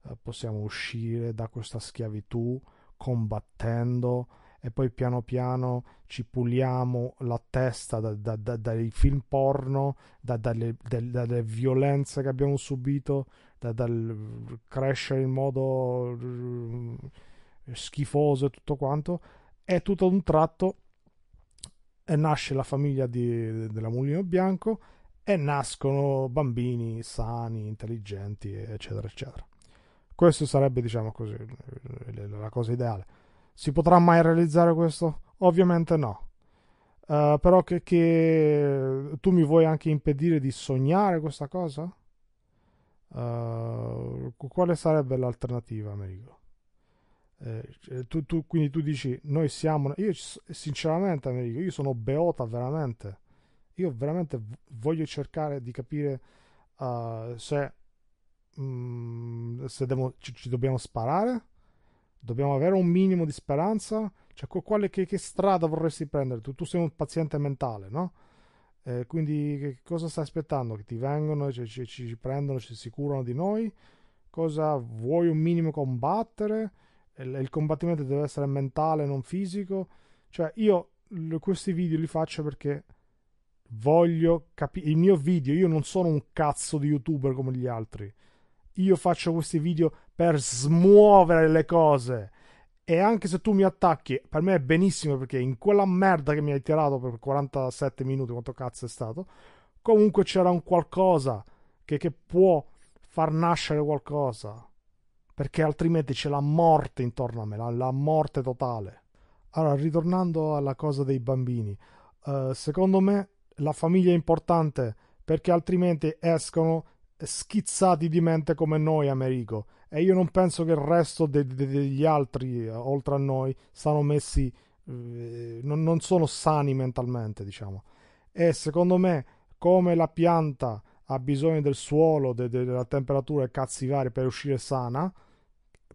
eh, possiamo uscire da questa schiavitù combattendo e poi piano piano ci puliamo la testa da, da, da, dai film porno, dalle, dalle, violenze che abbiamo subito, dal crescere in modo mm, schifoso e tutto quanto, e tutto ad un tratto e eh, nasce la famiglia di, della Mulino Bianco e nascono bambini sani, intelligenti, eccetera, eccetera. Questo sarebbe, diciamo così, la cosa ideale. Si potrà mai realizzare questo? Ovviamente no. Uh, però che, che, tu mi vuoi anche impedire di sognare questa cosa? Uh, quale sarebbe l'alternativa, Amerigo? Eh, cioè, tu, tu, quindi tu dici, noi siamo... Io sinceramente, Americo, io sono beota veramente. Io veramente voglio cercare di capire uh, se, mh, mm, se devo, ci, ci, dobbiamo sparare, dobbiamo avere un minimo di speranza. Cioè, quale, che, che strada vorresti prendere? Tu, tu sei un paziente mentale, no? Eh, quindi che cosa stai aspettando? Che ti vengono, ci, ci, ci prendono, ci si curano di noi? Cosa vuoi un minimo combattere? il, il combattimento deve essere mentale, non fisico. Cioè, io questi video li faccio perché voglio capire il mio video io non sono un cazzo di youtuber come gli altri io faccio questi video per smuovere le cose e anche se tu mi attacchi per me è benissimo perché in quella merda che mi hai tirato per 47 minuti quanto cazzo è stato comunque c'era un qualcosa che, che può far nascere qualcosa perché altrimenti c'è la morte intorno a me, la, la morte totale. Allora, ritornando alla cosa dei bambini, uh, secondo me la famiglia è importante perché altrimenti escono schizzati di mente come noi, Americo. E io non penso che il resto de- de- degli altri, eh, oltre a noi, stanno messi, eh, non, non sono sani mentalmente, diciamo. E secondo me, come la pianta ha bisogno del suolo, de- della temperatura e cazzi vari per uscire sana,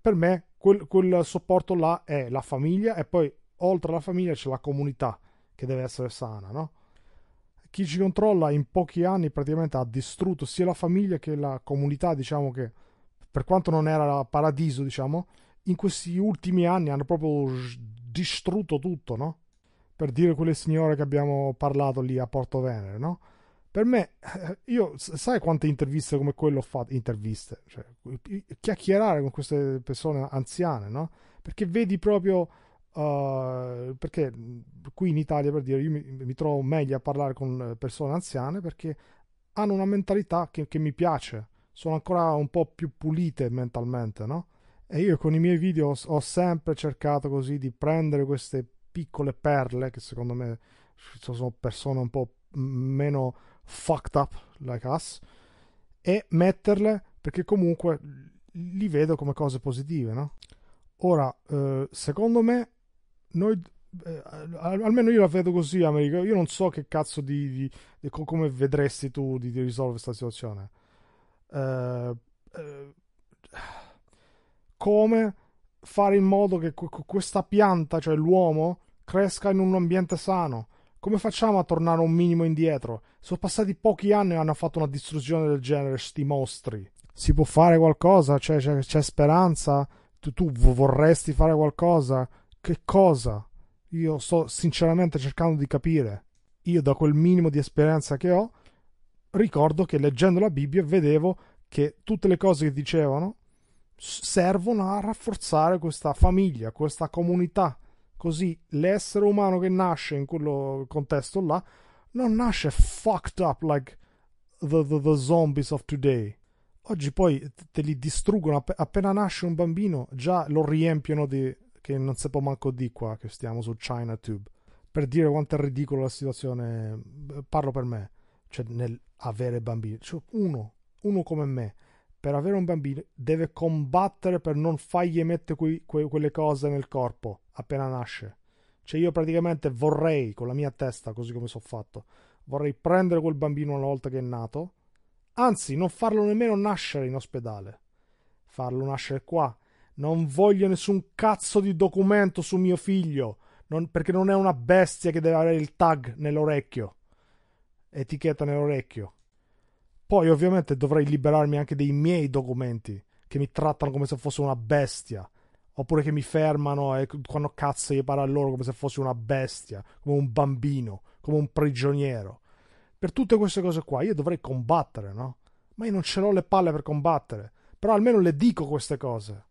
per me quel, quel supporto là è la famiglia e poi oltre alla famiglia c'è la comunità che deve essere sana, no? Chi ci controlla in pochi anni praticamente ha distrutto sia la famiglia che la comunità, diciamo che per quanto non era paradiso, diciamo, in questi ultimi anni hanno proprio distrutto tutto, no? Per dire quelle signore che abbiamo parlato lì a Porto Venere, no? per me, eh, io sai quante interviste come quelle ho fatto? Interviste, cioè chiacchierare con queste persone anziane, no? Perché vedi proprio. Uh, perché qui in Italia, per dire, io mi, mi, trovo meglio a parlare con persone anziane perché hanno una mentalità che, che mi piace, sono ancora un po' più pulite mentalmente, no? E io con i miei video ho, ho sempre cercato così di prendere queste piccole perle che secondo me sono persone un po' meno fucked up like us e metterle perché comunque li vedo come cose positive, no? Ora, eh, secondo me, noi eh, almeno io la vedo così, America. Io non so che cazzo di, di, di come vedresti tu di, di risolvere questa situazione. Eh, eh, come fare in modo che questa pianta, cioè l'uomo, cresca in un ambiente sano come facciamo a tornare un minimo indietro? Sono passati pochi anni e hanno fatto una distruzione del genere, sti mostri. Si può fare qualcosa? C'è, c'è, c'è speranza? Tu, tu vorresti fare qualcosa? Che cosa? Io sto sinceramente cercando di capire. Io da quel minimo di esperienza che ho, ricordo che leggendo la Bibbia vedevo che tutte le cose che dicevano servono a rafforzare questa famiglia, questa comunità, Così l'essere umano che nasce in quello contesto là non nasce fucked up like the, the, the zombies of today. Oggi poi te li distruggono, appena nasce un bambino già lo riempiono di... che non si può manco di qua che stiamo su China Tube. Per dire quanto è ridicola la situazione, eh, parlo per me, cioè nel avere bambini, cioè uno, uno come me per avere un bambino deve combattere per non fargli emettere que- que- quelle cose nel corpo appena nasce. Cioè io praticamente vorrei, con la mia testa, così come sono fatto, vorrei prendere quel bambino una volta che è nato, anzi non farlo nemmeno nascere in ospedale, farlo nascere qua. Non voglio nessun cazzo di documento su mio figlio, non, perché non è una bestia che deve avere il tag nell'orecchio, etichetta nell'orecchio. Poi ovviamente dovrei liberarmi anche dei miei documenti che mi trattano come se fossi una bestia. Oppure che mi fermano e quando cazzo gli parlo a loro come se fossi una bestia, come un bambino, come un prigioniero. Per tutte queste cose qua io dovrei combattere, no? Ma io non ce l'ho le palle per combattere. Però almeno le dico queste cose.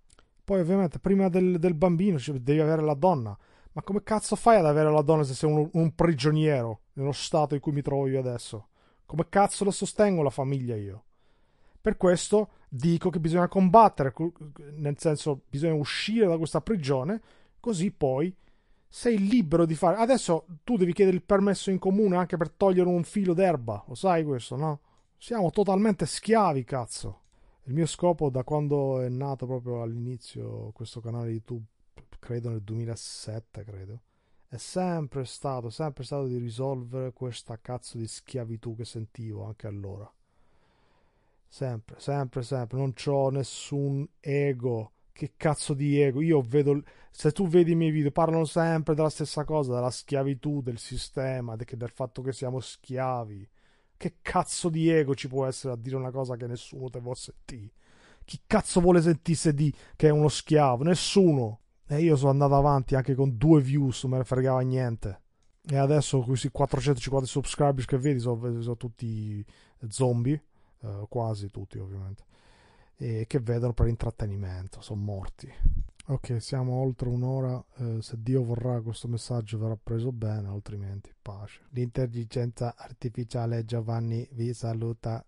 Poi ovviamente prima del, del bambino cioè, devi avere la donna. Ma come cazzo fai ad avere la donna se sei un, un prigioniero nello stato in cui mi trovo io adesso? Come cazzo lo sostengo la famiglia io? Per questo dico che bisogna combattere, nel senso bisogna uscire da questa prigione, così poi sei libero di fare. Adesso tu devi chiedere il permesso in comune anche per togliere un filo d'erba, lo sai questo, no? Siamo totalmente schiavi, cazzo. Il mio scopo da quando è nato proprio all'inizio questo canale YouTube, credo nel 2007, credo, è sempre stato, sempre stato di risolvere questa cazzo di schiavitù che sentivo anche allora. Sempre, sempre, sempre. Non ho nessun ego. Che cazzo di ego? Io vedo. Se tu vedi i miei video, parlano sempre della stessa cosa, della schiavitù del sistema, del fatto che siamo schiavi. Che cazzo di ego ci può essere a dire una cosa che nessuno te vuole sentire? Chi cazzo vuole sentirsi di che è uno schiavo? Nessuno. E io sono andato avanti anche con due views, non me ne fregava niente. E adesso questi 450 subscribers che vedi sono, sono tutti zombie, eh, quasi tutti ovviamente, e che vedono per intrattenimento, sono morti. Ok, siamo oltre un'ora, eh, se Dio vorrà questo messaggio verrà preso bene, altrimenti pace. L'intelligenza artificiale Giovanni vi saluta.